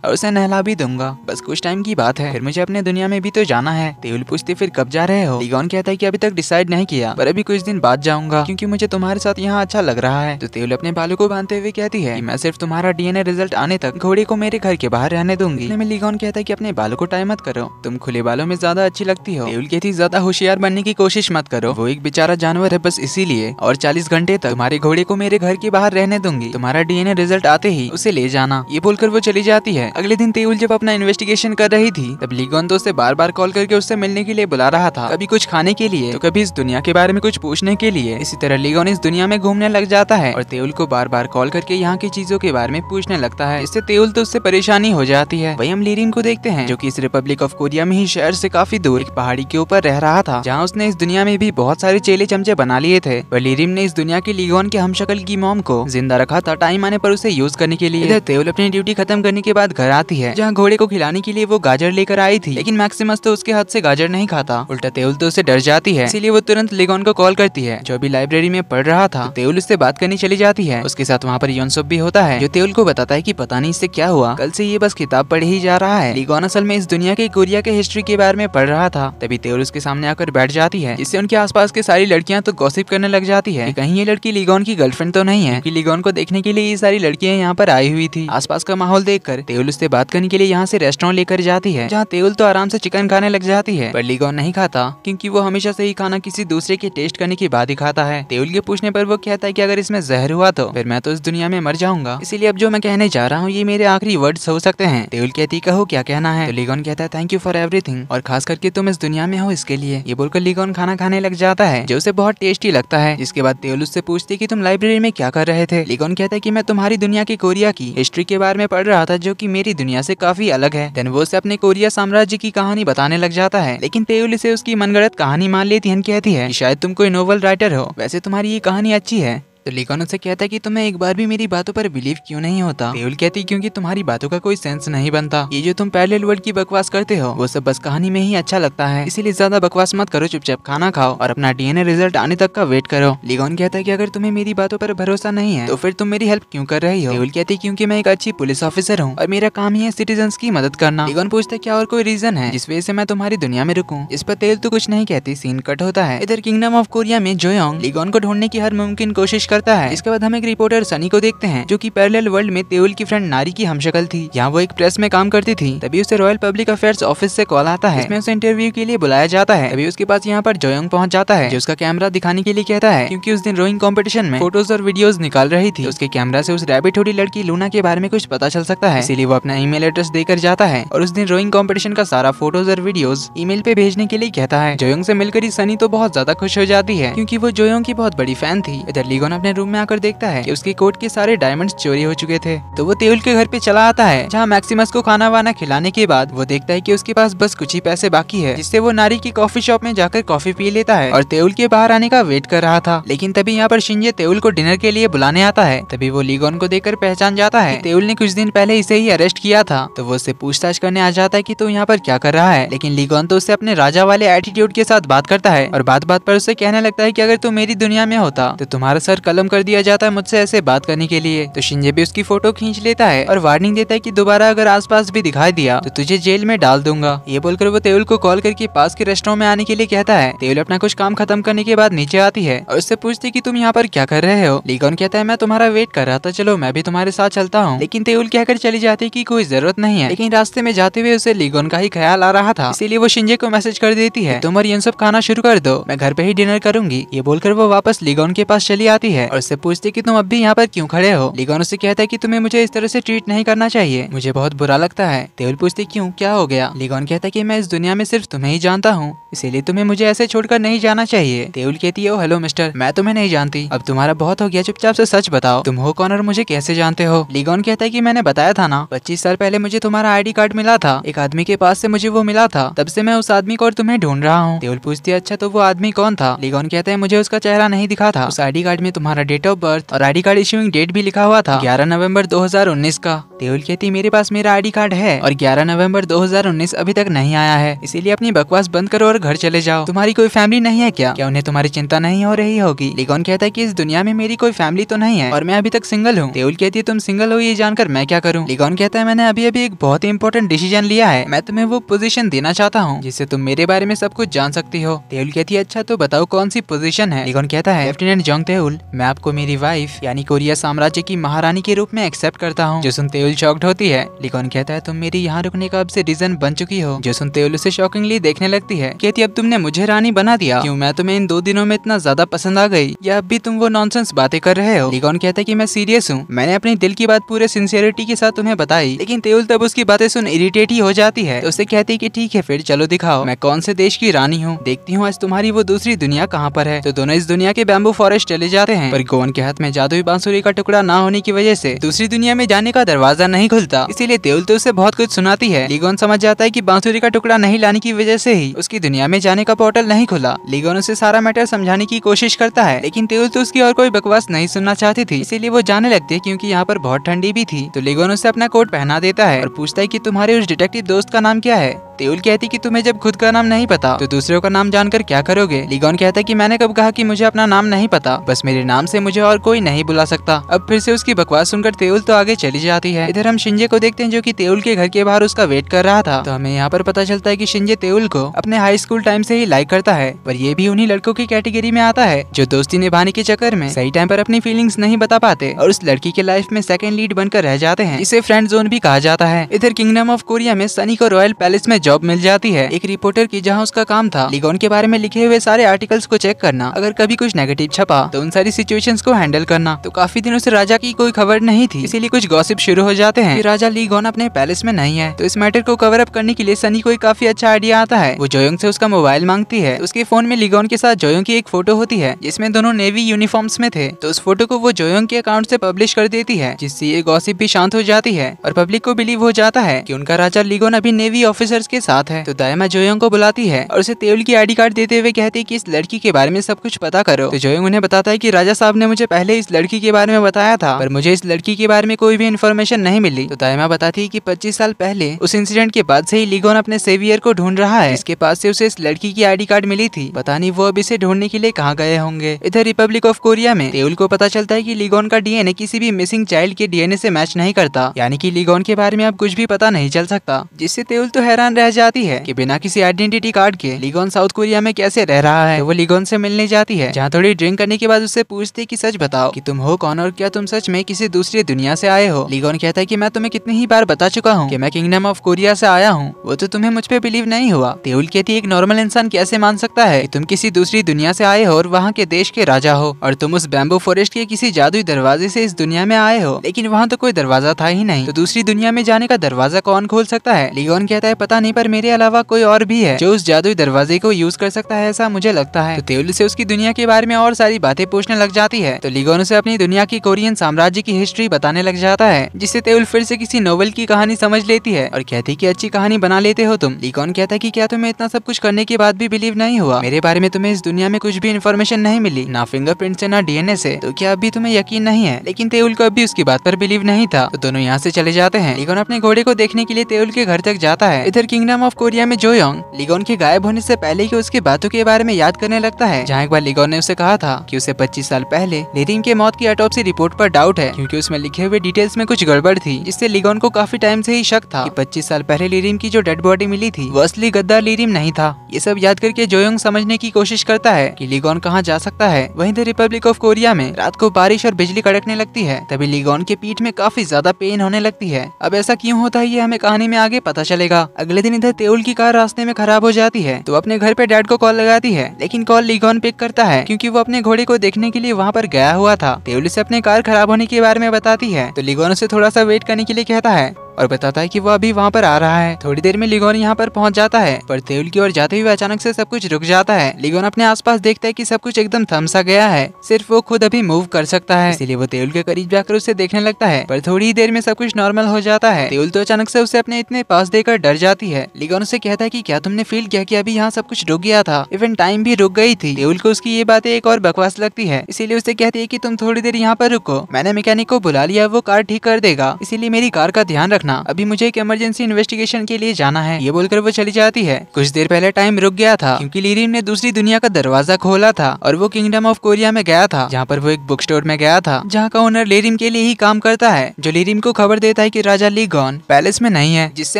और उसे नहला भी दूंगा बस कुछ टाइम की बात है फिर मुझे अपने दुनिया में भी तो जाना है तेवल पूछती फिर कब जा रहे हो लिगोन कहता है की अभी तक डिसाइड नहीं किया पर अभी कुछ दिन बाद जाऊंगा क्यूँकी मुझे तुम्हारे साथ यहाँ अच्छा लग रहा है तो तेल अपने बालों को बांधते हुए कहती है मैं सिर्फ तुम्हारा डीएनए रिजल्ट आने तक घोड़े को मेरे घर के बाहर रहने दूंगी मैं लिगोन कहता है की अपने बालों को टाइम मत करो तुम खुले बालों में ज्यादा अच्छी लगती हो तेल कहती ज्यादा होशियार बनने की कोशिश मत करो वो एक बेचारा जानवर है बस इसीलिए और चालीस घंटे तक तुम्हारे घोड़े को मेरे घर के बाहर रहने दूंगी तुम्हारा डीएनए रिजल्ट आते ही उसे ले जाना ये बोलकर वो चली जाती है अगले दिन तेउल जब अपना इन्वेस्टिगेशन कर रही थी तब लीगोन तो उसे बार बार कॉल करके उससे मिलने के लिए लिए बुला रहा था कभी कुछ खाने के लिए तो कभी इस दुनिया के बारे में कुछ पूछने के लिए इसी तरह लिगोन इस दुनिया में घूमने लग जाता है और तेउल को बार बार कॉल करके यहाँ की चीजों के बारे में पूछने लगता है इससे तेउल तो उससे परेशानी हो जाती है वही हम लीरिन को देखते हैं जो की इस रिपब्लिक ऑफ कोरिया में ही शहर से काफी दूर एक पहाड़ी के ऊपर रह रहा था जहाँ उसने इस दुनिया में भी बहुत सारे चेले चमचे बना लिए थे और लीरिम ने इस दुनिया के लिगोन के हमशकल की मोम को जिंदा रखा था टाइम आने पर उसे यूज करने के लिए तेउल अपनी ड्यूटी खत्म करने के बाद घर आती है जहाँ घोड़े को खिलाने के लिए वो गाजर लेकर आई थी लेकिन मैक्सिमस तो उसके हाथ से गाजर नहीं खाता उल्टा तेउल तो उसे डर जाती है इसीलिए वो तुरंत लिगोन को कॉल करती है जो भी लाइब्रेरी में पढ़ रहा था तो तेउल उससे बात करने चली जाती है उसके साथ वहाँ पर योनसुप भी होता है जो तेउल को बताता है की पता नहीं इससे क्या हुआ कल से ये बस किताब पढ़ ही जा रहा है लिगोन असल में इस दुनिया के कोरिया के हिस्ट्री के बारे में पढ़ रहा था तभी तेउल उसके सामने आकर बैठ जाती है जिससे उनके आस की सारी लड़कियाँ तो गॉसिप करने लग जाती है कहीं ये लड़की लिगोन की गर्लफ्रेंड तो नहीं है लिगोन को देखने के लिए ये सारी लड़कियाँ यहाँ पर आई हुई थी आस का माहौल कर तेउल उससे बात करने के लिए यहाँ से रेस्टोरेंट लेकर जाती है जहाँ तेउल तो आराम से चिकन खाने लग जाती है पर मैरीगॉन नहीं खाता क्योंकि वो हमेशा से ही खाना किसी दूसरे के टेस्ट करने की बात ही खाता है देउल के पूछने पर वो कहता है कि अगर इसमें जहर हुआ तो फिर मैं तो इस दुनिया में मर जाऊंगा इसलिए अब जो मैं कहने जा रहा हूँ ये मेरे आखिरी वर्ड्स हो सकते हैं देउल कहती कहो क्या कहना है तो कहता है थैंक यू फॉर एवरीथिंग और खास करके तुम इस दुनिया में हो इसके लिए ये बोलकर लिगॉन खाना खाने लग जाता है जो उसे बहुत टेस्टी लगता है जिसके बाद देउल उससे पूछती की तुम लाइब्रेरी में क्या कर रहे थे लिगॉन कहता है की मैं तुम्हारी दुनिया की कोरिया की हिस्ट्री के बारे में पढ़ रहा था जो की मेरी दुनिया से काफी अलग है देन वो उसे अपने कोरिया साम्राज्य की कहानी बताने लग जाता है लेकिन प्रेयुल इसे उसकी मनगढ़ंत कहानी मान लेती है कहती है शायद तुम कोई नोवल राइटर हो वैसे तुम्हारी ये कहानी अच्छी है तो लेकानों उसे कहता है कि तुम्हें एक बार भी मेरी बातों पर बिलीव क्यों नहीं होता रेहुल कहती है क्योंकि तुम्हारी बातों का कोई सेंस नहीं बनता ये जो तुम पैरेलल वर्ल्ड की बकवास करते हो वो सब बस कहानी में ही अच्छा लगता है इसीलिए ज्यादा बकवास मत करो चुपचाप खाना खाओ और अपना डीएनए रिजल्ट आने तक का वेट करो लेगॉन कहता है की अगर तुम्हें मेरी बातों पर भरोसा नहीं है तो फिर तुम मेरी हेल्प क्यों कर रही हो रेहुल कहती है क्यूँकी मैं एक अच्छी पुलिस ऑफिसर हूँ और मेरा काम ही है सिटीजन की मदद करना लेगॉन पूछते क्या और कोई रीजन है जिस वजह से मैं तुम्हारी दुनिया में रुकू इस पर तेल तो कुछ नहीं कहती सीन कट होता है इधर किंगडम ऑफ कोरिया में जोयोंग लिगॉन को ढूंढने की हर मुमकिन कोशिश कर करता है इसके बाद हम एक रिपोर्टर सनी को देखते हैं जो की पैरेलल वर्ल्ड में तेउल की फ्रेंड नारी की हमशकल थी यहाँ वो एक प्रेस में काम करती थी तभी उसे रॉयल पब्लिक अफेयर ऑफिस से कॉल आता है उसे इंटरव्यू के लिए बुलाया जाता है तभी उसके पास यहाँ पर जोयंग पहुँच जाता है जो उसका कैमरा दिखाने के लिए कहता है क्योंकि उस दिन रोइंग कॉम्पिटिशन में फोटोज और वीडियोज निकाल रही थी तो उसके कैमरा से उस रैबिट होड़ी लड़की लूना के बारे में कुछ पता चल सकता है इसीलिए वो अपना ईमेल एड्रेस देकर जाता है और उस दिन रोइंग कॉम्पिटिशन का सारा फोटोज और वीडियोज ईमेल पे भेजने के लिए कहता है जोयंग से मिलकर ही सनी तो बहुत ज्यादा खुश हो जाती है क्योंकि वो जोयंग की बहुत बड़ी फैन थी इधर लीगोन अपने अपने रूम में आकर देखता है कि उसके कोट के सारे डायमंड चोरी हो चुके थे तो वो तेउल के घर पे चला आता है जहाँ मैक्सिमस को खाना वाना खिलाने के बाद वो देखता है की उसके पास बस कुछ ही पैसे बाकी है जिससे वो नारी की कॉफी शॉप में जाकर कॉफी पी लेता है और तेउल के बाहर आने का वेट कर रहा था लेकिन तभी यहाँ पर शिंजे तेउल को डिनर के लिए बुलाने आता है तभी वो लीगोन को देखकर पहचान जाता है तेउल ने कुछ दिन पहले इसे ही अरेस्ट किया था तो वो उससे पूछताछ करने आ जाता है की तू यहाँ पर क्या कर रहा है लेकिन लीगोन तो उससे अपने राजा वाले एटीट्यूड के साथ बात करता है और बात बात पर उसे कहने लगता है की अगर तुम मेरी दुनिया में होता तो तुम्हारा सर कल कलम कर दिया जाता है मुझसे ऐसे बात करने के लिए तो शिंजे भी उसकी फोटो खींच लेता है और वार्निंग देता है की दोबारा अगर आसपास भी दिखाई दिया तो तुझे जेल में डाल दूंगा ये बोलकर वो तेउल को कॉल करके पास के रेस्टोरेंट में आने के लिए कहता है तेउल अपना कुछ काम खत्म करने के बाद नीचे आती है और उससे पूछती की तुम यहाँ पर क्या कर रहे हो लीगॉन कहता है मैं तुम्हारा वेट कर रहा था चलो मैं भी तुम्हारे साथ चलता हूँ लेकिन तेउल कहकर चली जाती की कोई जरूरत नहीं है लेकिन रास्ते में जाते हुए उसे लीगोन का ही ख्याल आ रहा था इसीलिए वो शिंजे को मैसेज कर देती है तुम और सब खाना शुरू कर दो मैं घर पे ही डिनर करूंगी ये बोलकर वो वापस लीगोन के पास चली आती है है और उससे पूछती की तुम अब भी यहाँ पर क्यों खड़े हो लिगोन उसे कहता है की तुम्हें मुझे इस तरह से ट्रीट नहीं करना चाहिए मुझे बहुत बुरा लगता है तेवल पूछती क्यूँ क्या हो गया लिगोन कहता है की मैं इस दुनिया में सिर्फ तुम्हें ही जानता हूँ इसीलिए तुम्हें मुझे ऐसे छोड़कर नहीं जाना चाहिए तेवल कहती है ओ हेलो मिस्टर मैं तुम्हें नहीं जानती अब तुम्हारा बहुत हो गया चुपचाप से सच बताओ तुम हो कौन और मुझे कैसे जानते हो लिगोन कहता है कि मैंने बताया था ना पच्चीस साल पहले मुझे तुम्हारा डी कार्ड मिला था एक आदमी के पास से मुझे वो मिला था तब से मैं उस आदमी को और तुम्हें ढूंढ रहा हूँ देवल पूछती है अच्छा तो वो आदमी कौन था लिगोन कहता है मुझे उसका चेहरा नहीं दिखा था उस आईडी कार्ड में हमारा डेट ऑफ बर्थ और आईडी कार्ड इश्यूइंग डेट भी लिखा हुआ था 11 नवंबर 2019 का देवल कहती मेरे पास मेरा आईडी कार्ड है और 11 नवंबर 2019 अभी तक नहीं आया है इसीलिए अपनी बकवास बंद करो और घर चले जाओ तुम्हारी कोई फैमिली नहीं है क्या क्या उन्हें तुम्हारी चिंता नहीं हो रही होगी लिगोन कहता है की इस दुनिया में मेरी कोई फैमिली तो नहीं है और मैं अभी तक सिंगल हूँ देवल कहती है तुम सिंगल हो ये जानकर मैं क्या करूँ लिगोन कहता है मैंने अभी अभी एक बहुत ही इंपॉर्टेंट डिसीजन लिया है मैं तुम्हें वो पोजिशन देना चाहता हूँ जिससे तुम मेरे बारे में सब कुछ जान सकती हो देवल कहती है अच्छा तो बताओ कौन सी पोजिशन है लिगोन कहता है लेफ्टिनेंट जोंग तेहुल मैं आपको मेरी वाइफ यानी कोरिया साम्राज्य की महारानी के रूप में एक्सेप्ट करता हूँ जोसुन तेउल शॉक्ट होती है लिकॉन कहता है तुम मेरी यहाँ रुकने का अब से रीजन बन चुकी हो जोसुन तेउल उसे शॉकिंगली देखने लगती है कहती अब तुमने मुझे रानी बना दिया क्यूँ मैं तुम्हें इन दो दिनों में इतना ज्यादा पसंद आ गई या अब भी तुम वो नॉनसेंस बातें कर रहे हो लिकॉन कहता है की मैं सीरियस हूँ मैंने अपनी दिल की बात पूरे सिंसियरिटी के साथ तुम्हें बताई लेकिन तेउल तब उसकी बातें सुन इरिटेट ही हो जाती है तो उसे कहती है की ठीक है फिर चलो दिखाओ मैं कौन से देश की रानी हूँ देखती हूँ आज तुम्हारी वो दूसरी दुनिया कहाँ पर है तो दोनों इस दुनिया के बैम्बू फॉरेस्ट चले जाते हैं हैं पर गोवन के हाथ में जादुई बांसुरी का टुकड़ा न होने की वजह से दूसरी दुनिया में जाने का दरवाजा नहीं खुलता इसीलिए तेल तो उसे बहुत कुछ सुनाती है लिगोन समझ जाता है की बांसुरी का टुकड़ा नहीं लाने की वजह से ही उसकी दुनिया में जाने का पोर्टल नहीं खुला लिगोन उसे सारा मैटर समझाने की कोशिश करता है लेकिन तेउल तो उसकी और कोई बकवास नहीं सुनना चाहती थी इसीलिए वो जाने लगती है क्यूँकी यहाँ पर बहुत ठंडी भी थी तो लिगोन उसे अपना कोट पहना देता है और पूछता है की तुम्हारे उस डिटेक्टिव दोस्त का नाम क्या है तेउल कहती कि तुम्हें जब खुद का नाम नहीं पता तो दूसरों का नाम जानकर क्या करोगे लिगोन कहता है कि मैंने कब कहा कि मुझे अपना नाम नहीं पता बस मेरे नाम नाम से मुझे और कोई नहीं बुला सकता अब फिर से उसकी बकवास सुनकर तेउल तो आगे चली जाती है इधर हम शिंजे को देखते हैं जो की तेउल के घर के बाहर उसका वेट कर रहा था तो हमें यहाँ पर पता चलता है की शिंजे तेउल को अपने हाई स्कूल टाइम से ही लाइक करता है पर ये भी उन्हीं लड़कों की कैटेगरी में आता है जो दोस्ती निभाने के चक्कर में सही टाइम पर अपनी फीलिंग्स नहीं बता पाते और उस लड़की के लाइफ में सेकेंड लीड बनकर रह जाते हैं इसे फ्रेंड जोन भी कहा जाता है इधर किंगडम ऑफ कोरिया में सनी को रॉयल पैलेस में जॉब मिल जाती है एक रिपोर्टर की जहाँ उसका काम था लिगोन के बारे में लिखे हुए सारे आर्टिकल्स को चेक करना अगर कभी कुछ नेगेटिव छपा तो उन सारी सिचुएशंस को हैंडल करना तो काफी दिनों से राजा की कोई खबर नहीं थी इसीलिए कुछ गॉसिप शुरू हो जाते हैं राजा ली गौन अपने पैलेस में नहीं है तो इस मैटर को कवर अप करने के लिए सनी को एक काफी अच्छा आइडिया आता है वो जोयोंग से उसका मोबाइल मांगती है उसके फोन में लिगोन के साथ जोयोंग की एक फोटो होती है जिसमें दोनों नेवी यूनिफॉर्म्स में थे तो उस फोटो को वो जोयोंग के अकाउंट से पब्लिश कर देती है जिससे ये गॉसिप भी शांत हो जाती है और पब्लिक को बिलीव हो जाता है की उनका राजा लीगोन अभी नेवी ऑफिसर्स के साथ है तो दायमा जोयोंग को बुलाती है और उसे तेउल की आई कार्ड देते हुए कहती है की इस लड़की के बारे में सब कुछ पता करो तो जोयोंग उन्हें बताता है की राजा साहब ने मुझे पहले इस लड़की के बारे में बताया था पर मुझे इस लड़की के बारे में कोई भी इन्फॉर्मेशन नहीं मिली तो दायमा बताती है की पच्चीस साल पहले उस इंसिडेंट के बाद से ही लिगोन अपने सेवियर को ढूंढ रहा है इसके पास से उसे इस लड़की की आईडी कार्ड मिली थी पता नहीं वो अब इसे ढूंढने के लिए कहाँ गए होंगे इधर रिपब्लिक ऑफ कोरिया में तेउल को पता चलता है की लिगोन का डीएनए किसी भी मिसिंग चाइल्ड के डीएनए से मैच नहीं करता यानी की लिगोन के बारे में अब कुछ भी पता नहीं चल सकता जिससे तेउल तो हैरान रह जाती है की बिना किसी आइडेंटिटी कार्ड के लिगोन साउथ कोरिया में कैसे रह रहा है तो वो लिगोन से मिलने जाती है जहाँ थोड़ी ड्रिंक करने के बाद उससे पूछ पूछते कि सच बताओ कि तुम हो कौन और क्या तुम सच में किसी दूसरी दुनिया से आए हो लीगोन कहता है कि मैं तुम्हें कितनी ही बार बता चुका हूँ कि मैं किंगडम ऑफ कोरिया से आया हूँ वो तो तुम्हें मुझ पर बिलीव नहीं हुआ तेउल कहती एक नॉर्मल इंसान कैसे मान सकता है कि तुम किसी दूसरी दुनिया से आए हो और वहाँ के देश के राजा हो और तुम उस बैम्बू फॉरेस्ट के किसी जादुई दरवाजे से इस दुनिया में आए हो लेकिन वहाँ तो कोई दरवाजा था ही नहीं तो दूसरी दुनिया में जाने का दरवाजा कौन खोल सकता है लिगोन कहता है पता नहीं पर मेरे अलावा कोई और भी है जो उस जादुई दरवाजे को यूज कर सकता है ऐसा मुझे लगता है तो तेउल से उसकी दुनिया के बारे में और सारी बातें पूछने लग जाती है तो लिगोन उसे अपनी दुनिया की कोरियन साम्राज्य की हिस्ट्री बताने लग जाता है जिससे तेउल फिर से किसी नोवेल की कहानी समझ लेती है और कहती की अच्छी कहानी बना लेते हो तुम लिगोन कहता की क्या तुम्हें इतना सब कुछ करने के बाद भी बिलीव नहीं हुआ मेरे बारे में तुम्हें इस दुनिया में कुछ भी इन्फॉर्मेशन नहीं मिली ना फिंगरप्रिंट से ना डीएनए से तो क्या अभी तुम्हें यकीन नहीं है लेकिन तेउल को अभी उसकी बात पर बिलीव नहीं था तो दोनों यहाँ से चले जाते हैं लिगोन अपने घोड़े को देखने के लिए तेउल के घर तक जाता है इधर किंगडम ऑफ कोरिया में जोयोंग लिगोन के गायब होने से पहले ही उसकी बातों के बारे में याद करने लगता है जहाँ एक बार लिगोन ने उसे कहा था कि उसे 25 साल पहले नितिन के मौत की अटोपसी रिपोर्ट पर डाउट है क्योंकि उसमें लिखे हुए डिटेल्स में कुछ गड़बड़ थी इससे लिगोन को काफी टाइम से ही शक था कि 25 साल पहले लिरिम की जो डेड बॉडी मिली थी वो असली गद्दार लीरिम नहीं था ये सब याद करके जोयोंग समझने की कोशिश करता है की लिगोन कहाँ जा सकता है वही द रिपब्लिक ऑफ कोरिया में रात को बारिश और बिजली कड़कने लगती है तभी लिगोन के पीठ में काफी ज्यादा पेन होने लगती है अब ऐसा क्यूँ होता है ये हमें कहानी में आगे पता चलेगा अगले दिन इधर तेउल की कार रास्ते में खराब हो जाती है तो अपने घर पे डैड को कॉल लगाती है लेकिन कॉल लिगोन पिक करता है क्यूँकी वो अपने घोड़े को देखने के लिए लिए वहाँ पर गया हुआ था टेवली से अपनी कार खराब होने के बारे में बताती है तो लिगोनो से थोड़ा सा वेट करने के लिए कहता है और बताता है कि वो अभी वहाँ पर आ रहा है थोड़ी देर में लिगोन यहाँ पर पहुँच जाता है पर तेउल की ओर जाते हुए अचानक से सब कुछ रुक जाता है लिगोन अपने आसपास देखता है कि सब कुछ एकदम थमसा गया है सिर्फ वो खुद अभी मूव कर सकता है इसलिए वो तेउल के करीब जाकर उसे देखने लगता है पर थोड़ी ही देर में सब कुछ नॉर्मल हो जाता है तेउल तो अचानक से उसे अपने इतने पास देकर डर जाती है लिगोन उसे कहता है की क्या तुमने फील किया की अभी यहाँ सब कुछ रुक गया था इवन टाइम भी रुक गई थी तेउल को उसकी ये बातें एक और बकवास लगती है इसीलिए उसे कहती है की तुम थोड़ी देर यहाँ पर रुको मैंने मैकेनिक को बुला लिया वो कार ठीक कर देगा इसीलिए मेरी कार का ध्यान रखना रखना अभी मुझे एक इमरजेंसी इन्वेस्टिगेशन के लिए जाना है ये बोलकर वो चली जाती है कुछ देर पहले टाइम रुक गया था क्यूँकी लीरिम ने दूसरी दुनिया का दरवाजा खोला था और वो किंगडम ऑफ कोरिया में गया था जहाँ पर वो एक बुक स्टोर में गया था जहाँ का ओनर लेरिम के लिए ही काम करता है जो लेरिम को खबर देता है की राजा लीगोन पैलेस में नहीं है जिससे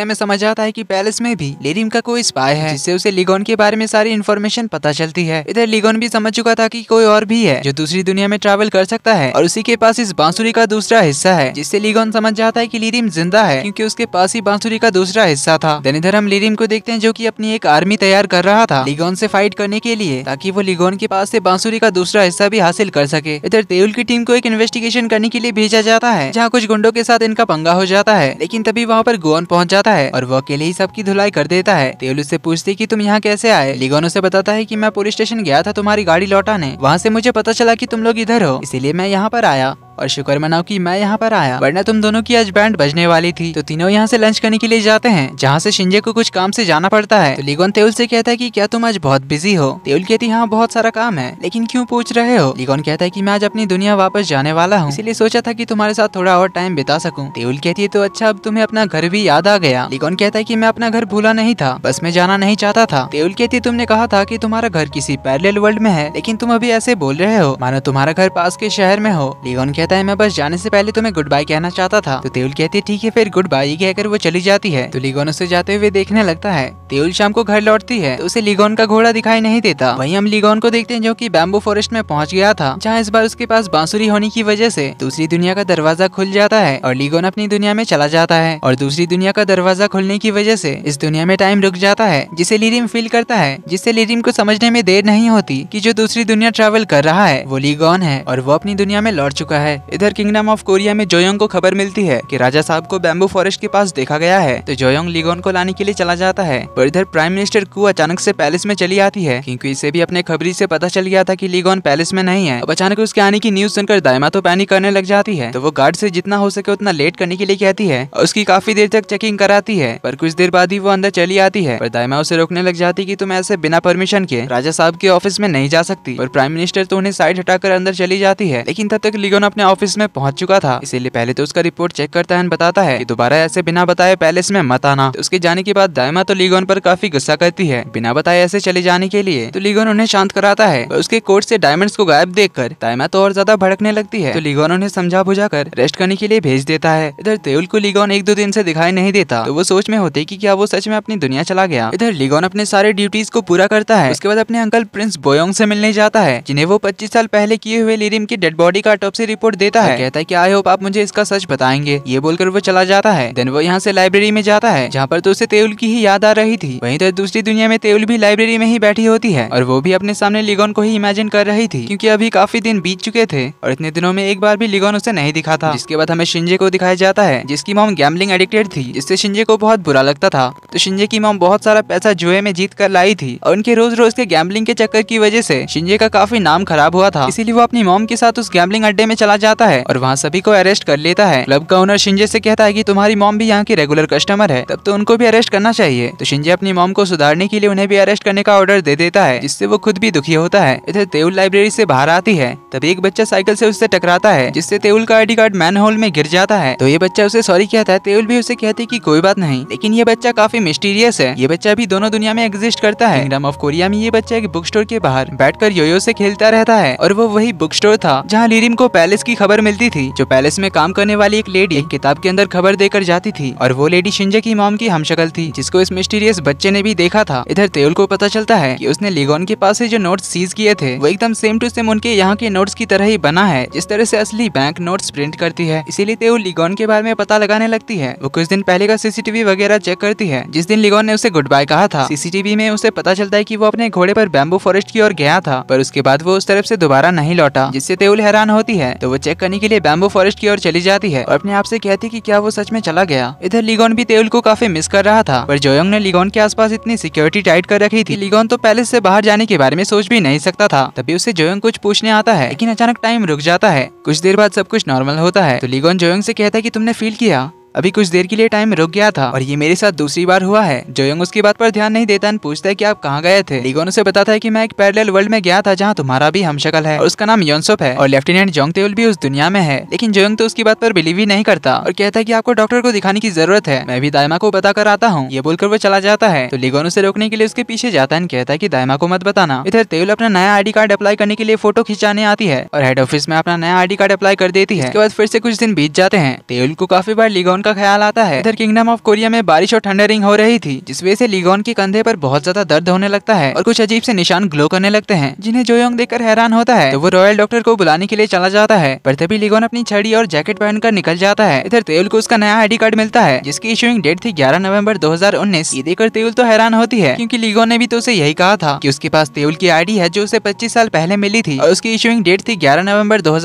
हमें समझ आता है की पैलेस में भी लेरिम का कोई स्पाय है जिससे उसे लीगोन के बारे में सारी इन्फॉर्मेशन पता चलती है इधर लीगोन भी समझ चुका था की कोई और भी है जो दूसरी दुनिया में ट्रेवल कर सकता है और उसी के पास इस बांसुरी का दूसरा हिस्सा है जिससे लीगोन समझ जाता है की लीरिम जिंदा है है क्योंकि उसके पास ही बांसुरी का दूसरा हिस्सा था धनीधरम लिरिम को देखते हैं जो की अपनी एक आर्मी तैयार कर रहा था लिगोन से फाइट करने के लिए ताकि वो लिगोन के पास से बांसुरी का दूसरा हिस्सा भी हासिल कर सके इधर तेउल की टीम को एक इन्वेस्टिगेशन करने के लिए भेजा जाता है जहाँ कुछ गुंडों के साथ इनका पंगा हो जाता है लेकिन तभी वहाँ पर गोन पहुँच जाता है और वो अकेले ही सबकी धुलाई कर देता है तेउल उससे पूछते की तुम यहाँ कैसे आए लिगोन उसे बताता है की मैं पुलिस स्टेशन गया था तुम्हारी गाड़ी लौटाने वहाँ से मुझे पता चला की तुम लोग इधर हो इसीलिए मैं यहाँ पर आया और शुक्र मनाओ कि मैं यहाँ पर आया वरना तुम दोनों की आज बैंड बजने वाली थी तो तीनों यहाँ से लंच करने के लिए जाते हैं जहाँ से शिंजे को कुछ काम से जाना पड़ता है तो लिगोन तेउल से कहता है कि क्या तुम आज बहुत बिजी हो तेउल कहती हाँ बहुत सारा काम है लेकिन क्यों पूछ रहे हो लिगोन कहता है की मैं आज अपनी दुनिया वापस जाने वाला हूँ इसलिए सोचा था की तुम्हारे साथ थोड़ा और टाइम बिता सकूँ तेउल कहती है तो अच्छा अब तुम्हें अपना घर भी याद आ गया लिगोन कहता है की मैं अपना घर भूला नहीं था बस मैं जाना नहीं चाहता था तेउल कहती तुमने कहा था की तुम्हारा घर किसी पैरेलल वर्ल्ड में है लेकिन तुम अभी ऐसे बोल रहे हो मानो तुम्हारा घर पास के शहर में हो लिगोन कहता कहता है मैं बस जाने से पहले तुम्हें गुड बाय कहना चाहता था तो तेउल कहती है ठीक है फिर गुड बाय कहकर वो चली जाती है तो लिगोन उसे जाते हुए देखने लगता है तेउल शाम को घर लौटती है तो उसे लिगोन का घोड़ा दिखाई नहीं देता वही हम लिगोन को देखते हैं जो की बैम्बू फॉरेस्ट में पहुँच गया था जहाँ इस बार उसके पास बांसुरी होने की वजह से दूसरी दुनिया का दरवाजा खुल जाता है और लिगोन अपनी दुनिया में चला जाता है और दूसरी दुनिया का दरवाजा खुलने की वजह से इस दुनिया में टाइम रुक जाता है जिसे लिरिम फील करता है जिससे लिरिम को समझने में देर नहीं होती कि जो दूसरी दुनिया ट्रैवल कर रहा है वो लिगोन है और वो अपनी दुनिया में लौट चुका है इधर किंगडम ऑफ कोरिया में जोयोंग को खबर मिलती है कि राजा साहब को बैम्बू फॉरेस्ट के पास देखा गया है तो जोयोंग लीगोन को लाने के लिए चला जाता है और इधर प्राइम मिनिस्टर कु अचानक से पैलेस में चली आती है क्योंकि इसे भी अपने खबरी से पता चल गया था कि लीगोन पैलेस में नहीं है अब अचानक उसके आने की न्यूज सुनकर दायमा तो पैनिक करने लग जाती है तो वो गार्ड से जितना हो सके उतना लेट करने के लिए कहती है और उसकी काफी देर तक चेकिंग कराती है पर कुछ देर बाद ही वो अंदर चली आती है पर दायमा उसे रोकने लग जाती की तुम ऐसे बिना परमिशन के राजा साहब के ऑफिस में नहीं जा सकती और प्राइम मिनिस्टर तो उन्हें साइड हटाकर अंदर चली जाती है लेकिन तब तक लीगोन अपने ऑफिस में पहुंच चुका था इसीलिए पहले तो उसका रिपोर्ट चेक करता है बताता है कि दोबारा ऐसे बिना बताए पैलेस में मत आना तो उसके जाने के बाद दायमा तो लीगोन पर काफी गुस्सा करती है बिना बताए ऐसे चले जाने के लिए तो लीगोन उन्हें शांत कराता है और उसके कोर्ट से डायमंड को गायब कर दायमा तो और ज्यादा भड़कने लगती है तो लीगोन उन्हें समझा बुझा कर रेस्ट करने के लिए भेज देता है इधर तेउल को लीगोन एक दो दिन से दिखाई नहीं देता तो वो सोच में होते की क्या वो सच में अपनी दुनिया चला गया इधर लीगोन अपने सारे ड्यूटीज को पूरा करता है उसके बाद अपने अंकल प्रिंस बोयोंग से मिलने जाता है जिन्हें वो 25 साल पहले किए हुए लिरिम की डेड बॉडी का टॉप से रिपोर्ट देता है कहता है की आई होप आप मुझे इसका सच बताएंगे ये बोलकर वो चला जाता है देन वो यहाँ से लाइब्रेरी में जाता है जहाँ पर तो उसे तेउल की ही याद आ रही थी वहीं तो दूसरी दुनिया में तेउल भी लाइब्रेरी में ही बैठी होती है और वो भी अपने सामने लिगोन को ही इमेजिन कर रही थी क्यूँकी अभी काफी दिन बीत चुके थे और इतने दिनों में एक बार भी लिगोन उसे नहीं दिखा था इसके बाद हमें शिंजे को दिखाया जाता है जिसकी मॉम गैमलिंग एडिक्टेड थी जिससे शिंजे को बहुत बुरा लगता था तो शिंजे की मॉम बहुत सारा पैसा जुए में जीत कर लाई थी और उनके रोज रोज के गैम्बलिंग के चक्कर की वजह से शिंजे का काफी नाम खराब हुआ था इसीलिए वो अपनी मॉम के साथ उस गैम्बलिंग अड्डे में चला पास जाता है और वहाँ सभी को अरेस्ट कर लेता है क्लब का ओनर शिंजे से कहता है की तुम्हारी मॉम भी यहाँ की रेगुलर कस्टमर है तब तो उनको भी अरेस्ट करना चाहिए तो शिंजे अपनी मॉम को सुधारने के लिए उन्हें भी अरेस्ट करने का ऑर्डर दे देता है जिससे वो खुद भी दुखी होता है इधर तेउल लाइब्रेरी से बाहर आती है तब एक बच्चा साइकिल से उससे टकराता है जिससे तेउल का आईडी कार्ड मैन होल में गिर जाता है तो ये बच्चा उसे सॉरी कहता है तेउल भी उसे कहती है की कोई बात नहीं लेकिन ये बच्चा काफी मिस्टीरियस है ये बच्चा भी दोनों दुनिया में एग्जिस्ट करता है किंगडम ऑफ कोरिया में ये बच्चा एक बुक स्टोर के बाहर बैठकर योयो से खेलता रहता है और वो वही बुक स्टोर था जहाँ लिरिम को पैलेस की खबर मिलती थी जो पैलेस में काम करने वाली एक लेडी एक किताब के अंदर खबर देकर जाती थी और वो लेडी शिंजे की मॉम की हमशकल थी जिसको इस मिस्टीरियस बच्चे ने भी देखा था इधर तेउल को पता चलता है की उसने लिगोन के पास ऐसी जो नोट सीज किए थे वो एकदम सेम टू सेम उनके यहाँ के नोट की तरह ही बना है जिस तरह ऐसी असली बैंक नोट्स प्रिंट करती है इसीलिए तेउल लिगोन के बारे में पता लगाने लगती है वो कुछ दिन पहले का सीसीटीवी वगैरह चेक करती है जिस दिन लिगोन ने उसे गुड बाय कहा था सीसीटीवी में उसे पता चलता है की वो अपने घोड़े पर बैम्बू फॉरेस्ट की ओर गया था पर उसके बाद वो उस तरफ से दोबारा नहीं लौटा जिससे तेउल हैरान होती है तो वो चेक करने के लिए बैम्बू फॉरेस्ट की ओर चली जाती है और अपने आप से कहती कि क्या वो सच में चला गया इधर लिगोन भी तेल को काफी मिस कर रहा था पर जोयोंग ने लिगोन के आसपास इतनी सिक्योरिटी टाइट कर रखी थी लिगोन तो पैलेस से बाहर जाने के बारे में सोच भी नहीं सकता था तभी उसे जोयोंग कुछ पूछने आता है लेकिन अचानक टाइम रुक जाता है कुछ देर बाद सब कुछ नॉर्मल होता है तो लिगोन जोयोंग से कहता है की तुमने फील किया अभी कुछ देर के लिए टाइम रुक गया था और ये मेरे साथ दूसरी बार हुआ है जोयंग उसकी बात पर ध्यान नहीं देता पूछता है की आप कहाँ गए थे लिगोन उसे बताता है की मैं एक पैरेलल वर्ल्ड में गया था जहाँ तुम्हारा भी शकल है और उसका नाम योनसोप है और लेफ्टिनेंट जोंग तेउल भी उस दुनिया में है लेकिन जोयंग तो उसकी बात पर बिलीव ही नहीं करता और कहता है की आपको डॉक्टर को दिखाने की जरूरत है मैं भी दायमा को बता कर आता हूँ ये बोलकर वो चला जाता है तो लिगोन उसे रोकने के लिए उसके पीछे जाता है कहता है की दायमा को मत बताना इधर तेउल अपना नया डी कार्ड अप्लाई करने के लिए फोटो खिंचाने आती है और हेड ऑफिस में अपना नया डी कार्ड अप्लाई कर देती है उसके बाद फिर से कुछ दिन बीत जाते हैं तेउल को काफी बार लिगोन का ख्याल आता है इधर किंगडम ऑफ कोरिया में बारिश और ठंडरिंग हो रही थी जिस वजह से लीगोन के कंधे पर बहुत ज्यादा दर्द होने लगता है और कुछ अजीब से निशान ग्लो करने लगते हैं जिन्हें जोयोंग देखकर हैरान होता है तो वो रॉयल डॉक्टर को बुलाने के लिए चला जाता है पर तभी लीगोन अपनी छड़ी और जैकेट पहनकर निकल जाता है इधर तेल को उसका नया आईडी कार्ड मिलता है जिसकी इशूइंग डेट थी ग्यारह नवम्बर दो ये देखकर तेल तो हैरान होती है क्यूँकी लीगोन ने भी तो उसे यही कहा था की उसके पास तेउल की आई है जो उसे पच्चीस साल पहले मिली थी और उसकी इशूइंग डेट थी ग्यारह नवम्बर दो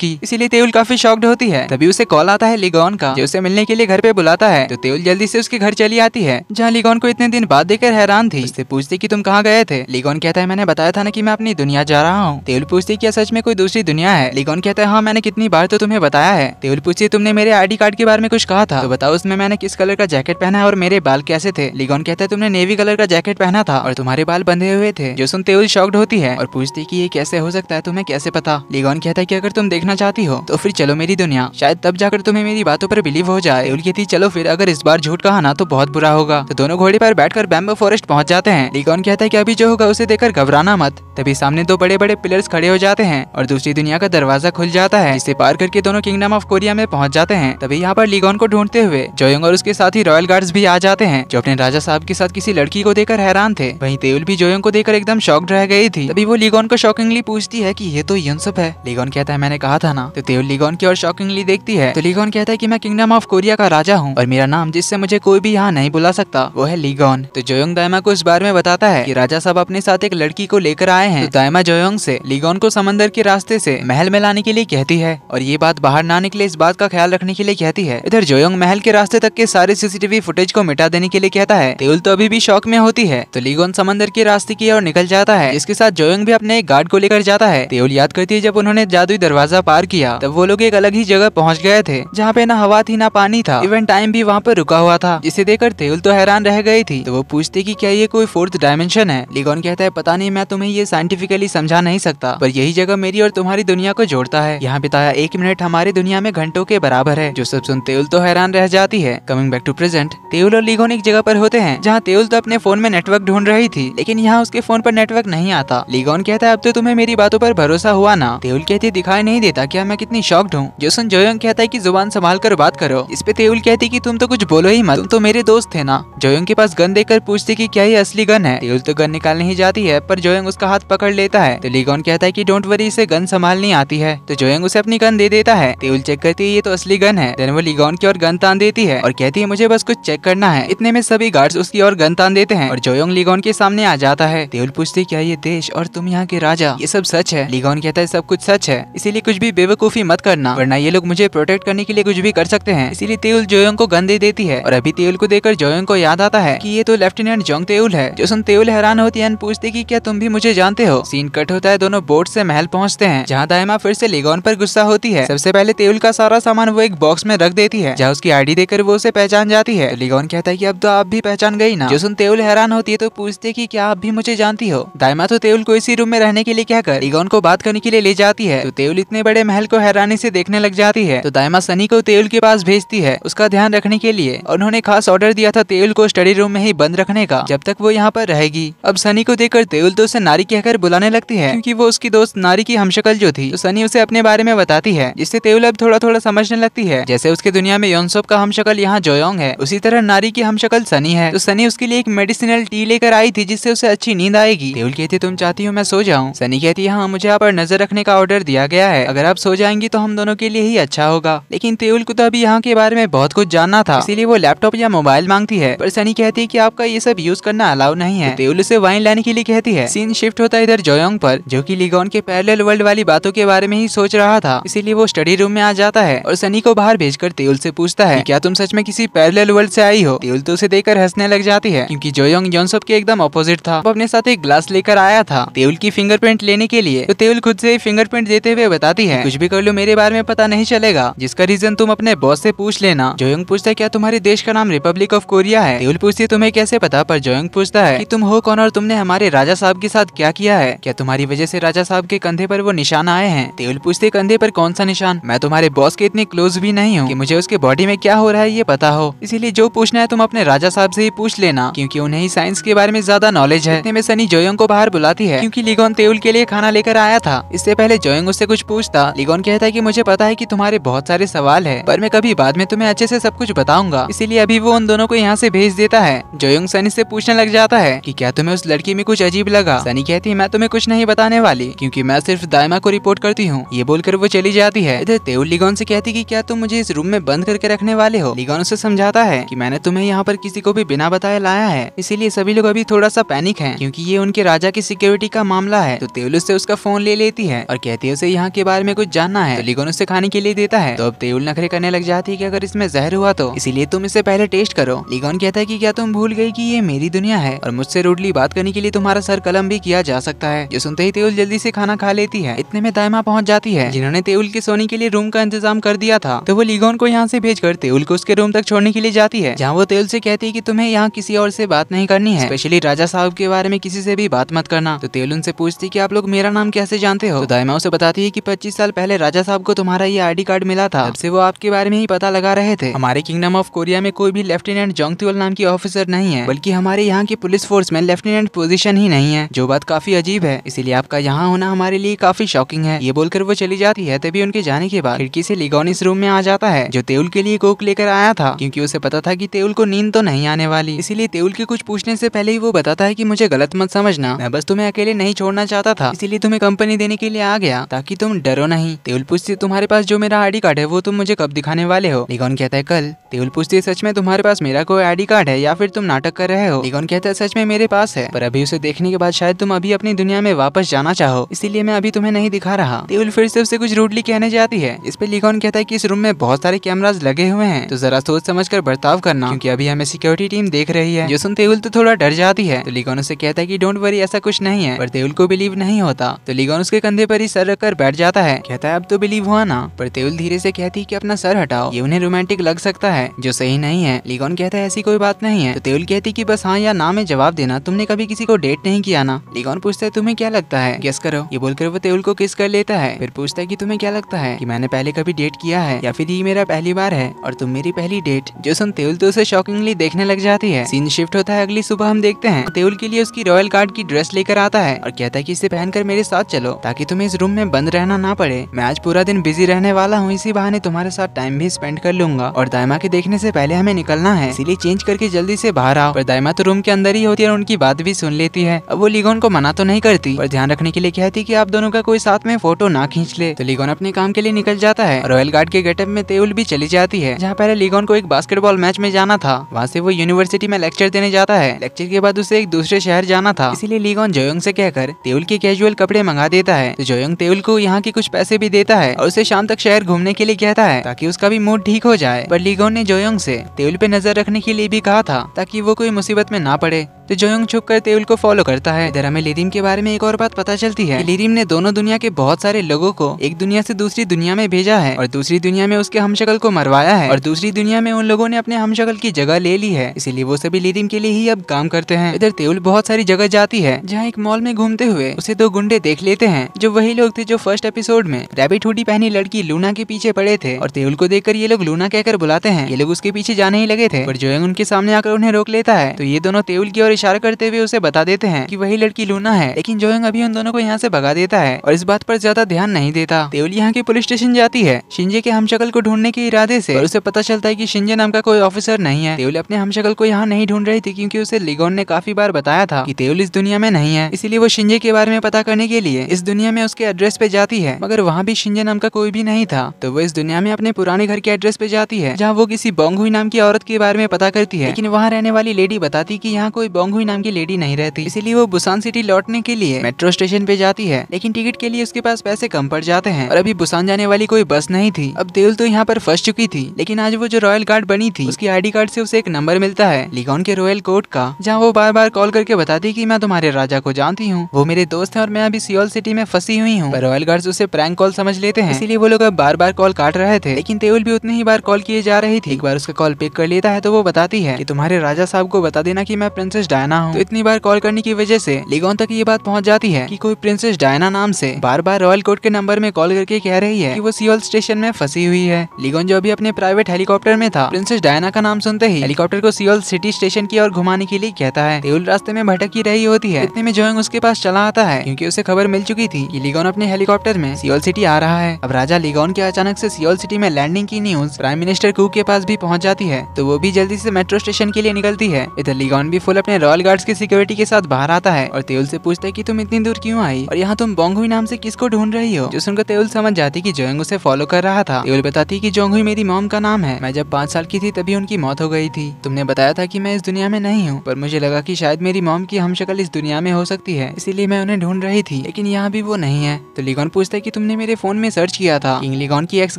की इसीलिए तेउल काफी शॉक्ड होती है तभी उसे कॉल आता है लीगोन का जो उसे मिलने मिलने के लिए घर पे बुलाता है तो तेउल जल्दी से उसके घर चली आती है जहाँ लिगोन को इतने दिन बाद देखकर हैरान थी उससे पूछती की तुम कहाँ गए थे लिगोन कहता है मैंने बताया था ना की मैं अपनी दुनिया जा रहा हूँ तेउल पूछती क्या सच में कोई दूसरी दुनिया है लिगोन कहता है हाँ मैंने कितनी बार तो तुम्हें बताया है तेउल पूछती तुमने मेरे आईडी कार्ड के बारे में कुछ कहा था तो बताओ उसमें मैंने किस कलर का जैकेट पहना है और मेरे बाल कैसे थे लिगोन कहता है तुमने नेवी कलर का जैकेट पहना था और तुम्हारे बाल बंधे हुए थे जो सुन तेउल शॉक्ड होती है और पूछती की ये कैसे हो सकता है तुम्हें कैसे पता लिगोन कहता है की अगर तुम देखना चाहती हो तो फिर चलो मेरी दुनिया शायद तब जाकर तुम्हें मेरी बातों पर बिलीव हो जाए उल्की थी चलो फिर अगर इस बार झूठ कहा ना तो बहुत बुरा होगा तो दोनों घोड़े पर बैठकर बैम्बो फॉरेस्ट पहुंच जाते हैं लिकॉन कहता है कि अभी जो होगा उसे देखकर घबराना मत तभी सामने दो बड़े बड़े पिलर्स खड़े हो जाते हैं और दूसरी दुनिया का दरवाजा खुल जाता है इसे पार करके दोनों किंगडम ऑफ कोरिया में पहुँच जाते हैं तभी यहाँ पर लिगॉन को ढूंढते हुए जोयंग और उसके साथ ही रॉयल गार्ड्स भी आ जाते हैं जो अपने राजा साहब के साथ किसी लड़की को देकर हैरान थे वहीं तेउल भी जोयंग को देकर एकदम शॉक रह गई थी तभी वो लिगॉन को शॉकिंगली पूछती है की ये तो यूनसुप है लिगॉन कहता है मैंने कहा था ना तो तेउल लिगॉन की और शॉकिंगली देखती है तो लिगॉन कहता है की मैं किंगडम ऑफ कोरिया का राजा हूँ और मेरा नाम जिससे मुझे कोई भी यहाँ नहीं बुला सकता वो है लीगोन तो जोयोंग दायमा को इस बारे में बताता है की राजा साहब अपने साथ एक लड़की को लेकर आए हैं तो दायमा जोयोंग से लीगोन को समंदर के रास्ते से महल में लाने के लिए कहती है और ये बात बाहर ना निकले इस बात का ख्याल रखने के लिए कहती है इधर जोयोंग महल के रास्ते तक के सारे सीसीटीवी फुटेज को मिटा देने के लिए कहता है तेउल तो अभी भी शौक में होती है तो लीगोन समंदर के रास्ते की ओर निकल जाता है इसके साथ जोयोंग भी अपने एक गार्ड को लेकर जाता है तेउल याद करती है जब उन्होंने जादुई दरवाजा पार किया तब वो लोग एक अलग ही जगह पहुँच गए थे जहाँ पे न हवा थी ना पानी था इवन टाइम भी वहाँ पर रुका हुआ था जिसे देखकर थेउल तो हैरान रह गई थी तो वो पूछती की क्या ये कोई फोर्थ डायमेंशन है लिगोन कहता है पता नहीं मैं तुम्हें ये साइंटिफिकली समझा नहीं सकता पर यही जगह मेरी और तुम्हारी दुनिया को जोड़ता है यहाँ बिताया एक मिनट हमारी दुनिया में घंटों के बराबर है जो सब सुन तेउल तो हैरान रह जाती है coming back to present Taeeul और लिगोन एक जगह पर होते हैं जहाँ तेउल तो अपने फोन में नेटवर्क ढूंढ रही थी लेकिन यहाँ उसके फोन पर नेटवर्क नहीं आता लिगोन कहता है अब तो तुम्हें मेरी बातों पर भरोसा हुआ ना तेउल कहती दिखाई नहीं देता क्या मैं कितनी शॉक्ड हूँ जोसन जोयोंग कहता है की जुबान संभाल कर बात करो इस पे तेउल कहती कि तुम तो कुछ बोलो ही मत तुम तो मेरे दोस्त थे ना जोयंग के पास गन देकर पूछती कि क्या ये असली गन है तेउल तो गन निकालने ही जाती है पर जोयंग उसका हाथ पकड़ लेता है तो लीगोन कहता है की डोंट वरी इसे गन संभालनी आती है तो जोयंग उसे अपनी गन दे देता है तेउल चेक करती है ये तो असली गन है देन वो लीगोन की और गन तान देती है और कहती है मुझे बस कुछ चेक करना है इतने में सभी गार्ड्स उसकी और गन तान देते हैं और जोयोंग लीगोन के सामने आ जाता है तेउल पूछती क्या ये देश और तुम यहाँ के राजा ये सब सच है लीगोन कहता है सब कुछ सच है इसीलिए कुछ भी बेवकूफी मत करना वरना ये लोग मुझे प्रोटेक्ट करने के लिए कुछ भी कर सकते हैं इसीलिए तेउल जोयोंग को गंदे देती है और अभी तेउल को देखकर जोयोंग को याद आता है की ये तो लेफ्टिनेंट जोंग तेउल है जो सुन तेउल हैरान होती है पूछते की क्या तुम भी मुझे जानते हो सीन कट होता है दोनों बोट से महल पहुँचते हैं जहाँ दायमा फिर से लेगोन पर गुस्सा होती है सबसे पहले तेउल का सारा सामान वो एक बॉक्स में रख देती है जहाँ उसकी आईडी देकर वो उसे पहचान जाती है लिगोन कहता है की अब तो आप भी पहचान गई ना जो सुन तेउल हैरान होती है तो पूछते की क्या आप भी मुझे जानती हो दायमा तो तेउल को इसी रूम में रहने के लिए कहकर लिगोन को बात करने के लिए ले जाती है तो तेउल इतने बड़े महल को हैरानी से देखने लग जाती है तो दायमा सनी को तेउल के पास भेजती सकती है उसका ध्यान रखने के लिए उन्होंने खास ऑर्डर दिया था तेउल को स्टडी रूम में ही बंद रखने का जब तक वो यहाँ पर रहेगी अब सनी को देखकर तेउल तो उसे नारी कहकर बुलाने लगती है क्योंकि वो उसकी दोस्त नारी की हमशकल जो थी तो सनी उसे अपने बारे में बताती है जिससे तेउल अब थोड़ा थोड़ा समझने लगती है जैसे उसके दुनिया में योनसोप का हमशकल यहाँ जोयोंग है उसी तरह नारी की हमशकल सनी है तो सनी उसके लिए एक मेडिसिनल टी लेकर आई थी जिससे उसे अच्छी नींद आएगी तेउल कहती तुम चाहती हो मैं सो जाऊँ सनी कहती हाँ मुझे आप पर नजर रखने का ऑर्डर दिया गया है अगर आप सो जाएंगी तो हम दोनों के लिए ही अच्छा होगा लेकिन तेउल को तो अभी यहाँ के बारे में बहुत कुछ जानना था इसीलिए वो लैपटॉप या मोबाइल मांगती है पर सनी कहती है की आपका ये सब यूज करना अलाउ नहीं है तो उसे वाइन लाने के लिए कहती है सीन शिफ्ट होता है इधर जोयोंग पर जो की लिगोन के पैरेलल वर्ल्ड वाली बातों के बारे में ही सोच रहा था इसीलिए वो स्टडी रूम में आ जाता है और सनी को बाहर कर तेउल से पूछता है क्या तुम सच में किसी पैरेलल वर्ल्ड से आई हो तेउल तो उसे देखकर हंसने लग जाती है क्यूँकी जोयोंग योनसप के एकदम अपोजिट था वो अपने साथ एक ग्लास लेकर आया था तेउल की फिंगरप्रिंट लेने के लिए तो तेउल खुद से फिंगर फिंगरप्रिंट देते हुए बताती है कुछ भी कर लो मेरे बारे में पता नहीं चलेगा जिसका रीजन तुम अपने बॉस से पूछ पूछ लेना जोयंग पूछता है क्या तुम्हारे देश का नाम रिपब्लिक ऑफ कोरिया है देउल पूछती है तुम्हें कैसे पता पर जोयंग पूछता है की तुम हो कौन और तुमने हमारे राजा साहब के साथ क्या किया है क्या तुम्हारी वजह से राजा साहब के कंधे पर वो निशान आए हैं देउल पूछते कंधे पर कौन सा निशान मैं तुम्हारे बॉस के इतने क्लोज भी नहीं हूँ की मुझे उसके बॉडी में क्या हो रहा है ये पता हो इसीलिए जो पूछना है तुम अपने राजा साहब से ही पूछ लेना क्योंकि उन्हें साइंस के बारे में ज्यादा नॉलेज है इतने में सनी जोयंग को बाहर बुलाती है क्योंकि लिगोन तेउल के लिए खाना लेकर आया था इससे पहले जोयंग उससे कुछ पूछता लिगोन कहता है की मुझे पता है की तुम्हारे बहुत सारे सवाल है पर मैं कभी बात बाद में तुम्हें अच्छे से सब कुछ बताऊंगा इसीलिए अभी वो उन दोनों को यहाँ से भेज देता है जोयुंग सनी से पूछने लग जाता है कि क्या तुम्हें उस लड़की में कुछ अजीब लगा सनी कहती है मैं तुम्हें कुछ नहीं बताने वाली क्योंकि मैं सिर्फ दायमा को रिपोर्ट करती हूँ ये बोलकर वो चली जाती है इधर तेउल लिगोन से कहती की क्या तुम मुझे इस रूम में बंद करके रखने वाले हो लिगोन उसे समझाता है की मैंने तुम्हें यहाँ पर किसी को भी बिना बताए लाया है इसीलिए सभी लोग अभी थोड़ा सा पैनिक है क्यूँकी ये उनके राजा की सिक्योरिटी का मामला है तो तेउल उससे उसका फोन ले लेती है और कहती है उसे यहाँ के बारे में कुछ जानना है तो लिगोन उसे खाने के लिए देता है तो अब तेउल नखरे करने लग जाती है कि अगर इसमें जहर हुआ तो इसीलिए तुम इसे पहले टेस्ट करो लिगोन कहता है की क्या तुम भूल गई की ये मेरी दुनिया है और मुझसे रूडली बात करने के लिए तुम्हारा सर कलम भी किया जा सकता है जो सुनते ही तेउल जल्दी से खाना खा लेती है इतने में दायमा पहुंच जाती है जिन्होंने तेउल के सोने के लिए रूम का इंतजाम कर दिया था तो वो लिगोन को यहाँ से भेज तेउल को उसके रूम तक छोड़ने के लिए जाती है जहाँ वो तेउल से कहती है की तुम्हें यहाँ किसी और से बात नहीं करनी है स्पेशली राजा साहब के बारे में किसी से भी बात मत करना तो तेउल उनसे पूछती की आप लोग मेरा नाम कैसे जानते हो तो दायमा उसे बताती है की पच्चीस साल पहले राजा साहब को तुम्हारा ये आई कार्ड मिला था अब से वो आपके बारे में ही पता लगा रहे थे हमारे किंगडम ऑफ कोरिया में कोई भी लेफ्टिनेंट जोंगत्यूल नाम की ऑफिसर नहीं है बल्कि हमारे यहाँ की पुलिस फोर्स में लेफ्टिनेंट पोजीशन ही नहीं है जो बात काफी अजीब है इसीलिए आपका यहाँ होना हमारे लिए काफी शॉकिंग है ये बोलकर वो चली जाती है तभी उनके जाने के बाद खिड़की से लिगोनिस इस रूम में आ जाता है जो तेउल के लिए कोक लेकर आया था क्योंकि उसे पता था कि तेउल को नींद तो नहीं आने वाली इसीलिए तेउल के कुछ पूछने से पहले ही वो बताता है कि मुझे गलत मत समझना मैं बस तुम्हें अकेले नहीं छोड़ना चाहता था इसीलिए तुम्हें कंपनी देने के लिए आ गया ताकि तुम डरो नहीं तेउल पूछते तुम्हारे पास जो मेरा आई कार्ड है वो तुम मुझे कब दिखाने वाले हो निगोन कहता है कल तेउल पूछती है सच में तुम्हारे पास मेरा कोई आईडी कार्ड है या फिर तुम नाटक कर रहे हो निगोन कहता है सच में मेरे पास है पर अभी उसे देखने के बाद शायद तुम अभी अपनी दुनिया में वापस जाना चाहो इसीलिए मैं अभी तुम्हें नहीं दिखा रहा तेउल फिर से उसे कुछ रूडली कहने जाती है इस पर लिगोन कहता है की इस रूम में बहुत सारे कैमराज लगे हुए हैं तो जरा सोच समझ कर बर्ताव करना क्योंकि अभी हमें सिक्योरिटी टीम देख रही है जो सुन तेउल तो थोड़ा डर जाती है तो लिगोन उसे कहता है की डोंट वरी ऐसा कुछ नहीं है पर तेउल को बिलीव नहीं होता तो लिगोन उसके कंधे पर ही सर रखकर बैठ जाता है कहता है अब तो बिलीव हुआ ना पर तेउल धीरे से कहती है की अपना सर हटाओ ये उन्हें रोमांटिक लग सकता है जो सही नहीं है लिगोन कहता है ऐसी कोई बात नहीं है तो तेउल कहती की बस हाँ या ना में जवाब देना तुमने कभी किसी को डेट नहीं किया ना लिगोन पूछता है तुम्हें क्या लगता है गेस करो ये बोलकर वो तेउल को किस कर लेता है फिर पूछता है की तुम्हें क्या लगता है की मैंने पहले कभी डेट किया है या फिर ये मेरा पहली बार है और तुम मेरी पहली डेट जो सुन तेउल तो उसे शॉकिंगली देखने लग जाती है सीन शिफ्ट होता है अगली सुबह हम देखते हैं तेउल के लिए उसकी रॉयल कार्ड की ड्रेस लेकर आता है और कहता है की इसे पहनकर मेरे साथ चलो ताकि तुम्हें इस रूम में बंद रहना ना पड़े मैं आज पूरा दिन बिजी रहने वाला हूँ इसी बहाने तुम्हारे साथ टाइम भी स्पेंड कर लूंगा और दायमा के देखने से पहले हमें निकलना है इसीलिए चेंज करके जल्दी से बाहर आओ पर दायमा तो रूम के अंदर ही होती है और उनकी बात भी सुन लेती है अब वो लिगोन को मना तो नहीं करती पर ध्यान रखने के लिए कहती की आप दोनों का कोई साथ में फोटो ना खींच ले तो लिगोन अपने काम के लिए निकल जाता है रॉयल गार्ड के गेटअप में तेउल भी चली जाती है जहाँ पहले लिगोन को एक बास्केटबॉल मैच में जाना था वहाँ से वो यूनिवर्सिटी में लेक्चर देने जाता है लेक्चर के बाद उसे एक दूसरे शहर जाना था इसीलिए लीगोन जोयोंग से कहकर तेउल के कैजुअल कपड़े मंगा देता है तो जोयोंग तेउल को यहाँ के कुछ पैसे भी देता है और उसे शाम तक शहर घूमने के लिए कहता है ताकि उसका भी मूड ठीक हो जाए पर लीगोन ने जोयोंग से तेल पे नजर रखने के लिए भी कहा था ताकि वो कोई मुसीबत में ना पड़े तो जोयोंग छुप कर तेउल को फॉलो करता है इधर हमें लेरिम के बारे में एक और बात पता चलती है लेरिम ने दोनों दुनिया के बहुत सारे लोगों को एक दुनिया से दूसरी दुनिया में भेजा है और दूसरी दुनिया में उसके हमशक्ल को मरवाया है और दूसरी दुनिया में उन लोगों ने अपने हमशक्ल की जगह ले ली है इसीलिए वो सभी लेरिम के लिए ही अब काम करते हैं इधर तेउल बहुत सारी जगह जाती है जहाँ एक मॉल में घूमते हुए उसे दो गुंडे देख लेते हैं जो वही लोग थे जो फर्स्ट एपिसोड में रैबिट हुडी पहनी लड़की लूना के पीछे पड़े थे और तेउल को देखकर ये लोग लूना कहकर बुलाते हैं ये लोग उसके पीछे जाने ही लगे थे पर जोयंग उनके सामने आकर उन्हें रोक लेता है तो ये दोनों तेउल की और पर इशारा करते हुए उसे बता देते हैं कि वही लड़की लूना है लेकिन जोयंग अभी उन दोनों को यहाँ से भगा देता है और इस बात पर ज्यादा ध्यान नहीं देता देवली यहाँ की पुलिस स्टेशन जाती है शिंजे के हमशकल को ढूंढने के इरादे से और उसे पता चलता है की शिंजे नाम का कोई ऑफिसर नहीं है देवली अपने हमशकल को यहाँ नहीं ढूंढ रही थी क्यूँकी उसे लिगोन ने काफी बार बताया था की देवली इस दुनिया में नहीं है इसीलिए वो शिंजे के बारे में पता करने के लिए इस दुनिया में उसके एड्रेस पे जाती है मगर वहाँ भी शिंजे नाम का कोई भी नहीं था तो वो इस दुनिया में अपने पुराने घर के एड्रेस पे जाती है जहाँ वो किसी बोंगहुई नाम की औरत के बारे में पता करती है लेकिन वहाँ रहने वाली लेडी बताती की यहाँ कोई हुई नाम की लेडी नहीं रहती इसीलिए वो बुसान सिटी लौटने के लिए मेट्रो स्टेशन पे जाती है लेकिन टिकट के लिए उसके पास पैसे कम पड़ जाते हैं और अभी बुसान जाने वाली कोई बस नहीं थी अब देउल तो यहाँ पर फंस चुकी थी लेकिन आज वो जो रॉयल गार्ड बनी थी उसकी आईडी कार्ड से उसे एक नंबर मिलता है लिगोन के रॉयल कोर्ट का जहाँ वो बार बार कॉल करके बताती की मैं तुम्हारे राजा को जानती हूँ वो मेरे दोस्त है और मैं अभी सियोल सिटी में फंसी हुई हूँ रॉयल गार्ड उसे प्रैंक कॉल समझ लेते हैं इसीलिए वो लोग अब बार बार कॉल काट रहे थे लेकिन देउल भी उतनी ही बार कॉल किए जा रही थी एक बार उसका कॉल पिक कर लेता है तो वो बताती है की तुम्हारे राजा साहब को बता देना की मैं प्रिंसेस डायना हो तो इतनी बार कॉल करने की वजह से लिगोन तक ये बात पहुंच जाती है कि कोई प्रिंसेस डायना नाम से बार बार रॉयल कोर्ट के नंबर में कॉल करके कह रही है कि वो सियोल स्टेशन में फंसी हुई है लिगोन जो अभी अपने प्राइवेट हेलीकॉप्टर में था प्रिंसेस डायना का नाम सुनते ही हेलीकॉप्टर को सियोल सिटी स्टेशन की ओर घुमाने के लिए कहता है तेउल रास्ते में भटकी रही होती है इतने में जोंग उसके पास चला आता है क्यूँकी उसे खबर मिल चुकी थी की लिगोन अपने हेलीकॉप्टर में सियोल सिटी आ रहा है अब राजा लिगोन के अचानक ऐसी सियोल सिटी में लैंडिंग की न्यूज प्राइम मिनिस्टर कू के पास भी पहुँच जाती है तो वो भी जल्दी ऐसी मेट्रो स्टेशन के लिए निकलती है इधर लिगोन भी फुल अपने रॉयल गार्ड्स की सिक्योरिटी के साथ बाहर आता है और तेउल से पूछता है की तुम इतनी दूर क्यूँ आई और यहाँ तुम बोंगहुई नाम से किसको ढूंढ रही हो जो सुनकर तेउल समझ जाती की जोंग उसे फॉलो कर रहा था तेउल बताती की जोंगहुई मेरी मॉम का नाम है मैं जब पांच साल की थी तभी उनकी मौत हो गई थी तुमने बताया था की मैं इस दुनिया में नहीं हूँ पर मुझे लगा की शायद मेरी मॉम की शक्ल इस दुनिया में हो सकती है इसीलिए मैं उन्हें ढूंढ रही थी लेकिन यहाँ भी वो नहीं है तो लिगोन पूछता है की तुमने मेरे फोन में सर्च किया था किंग की एक्स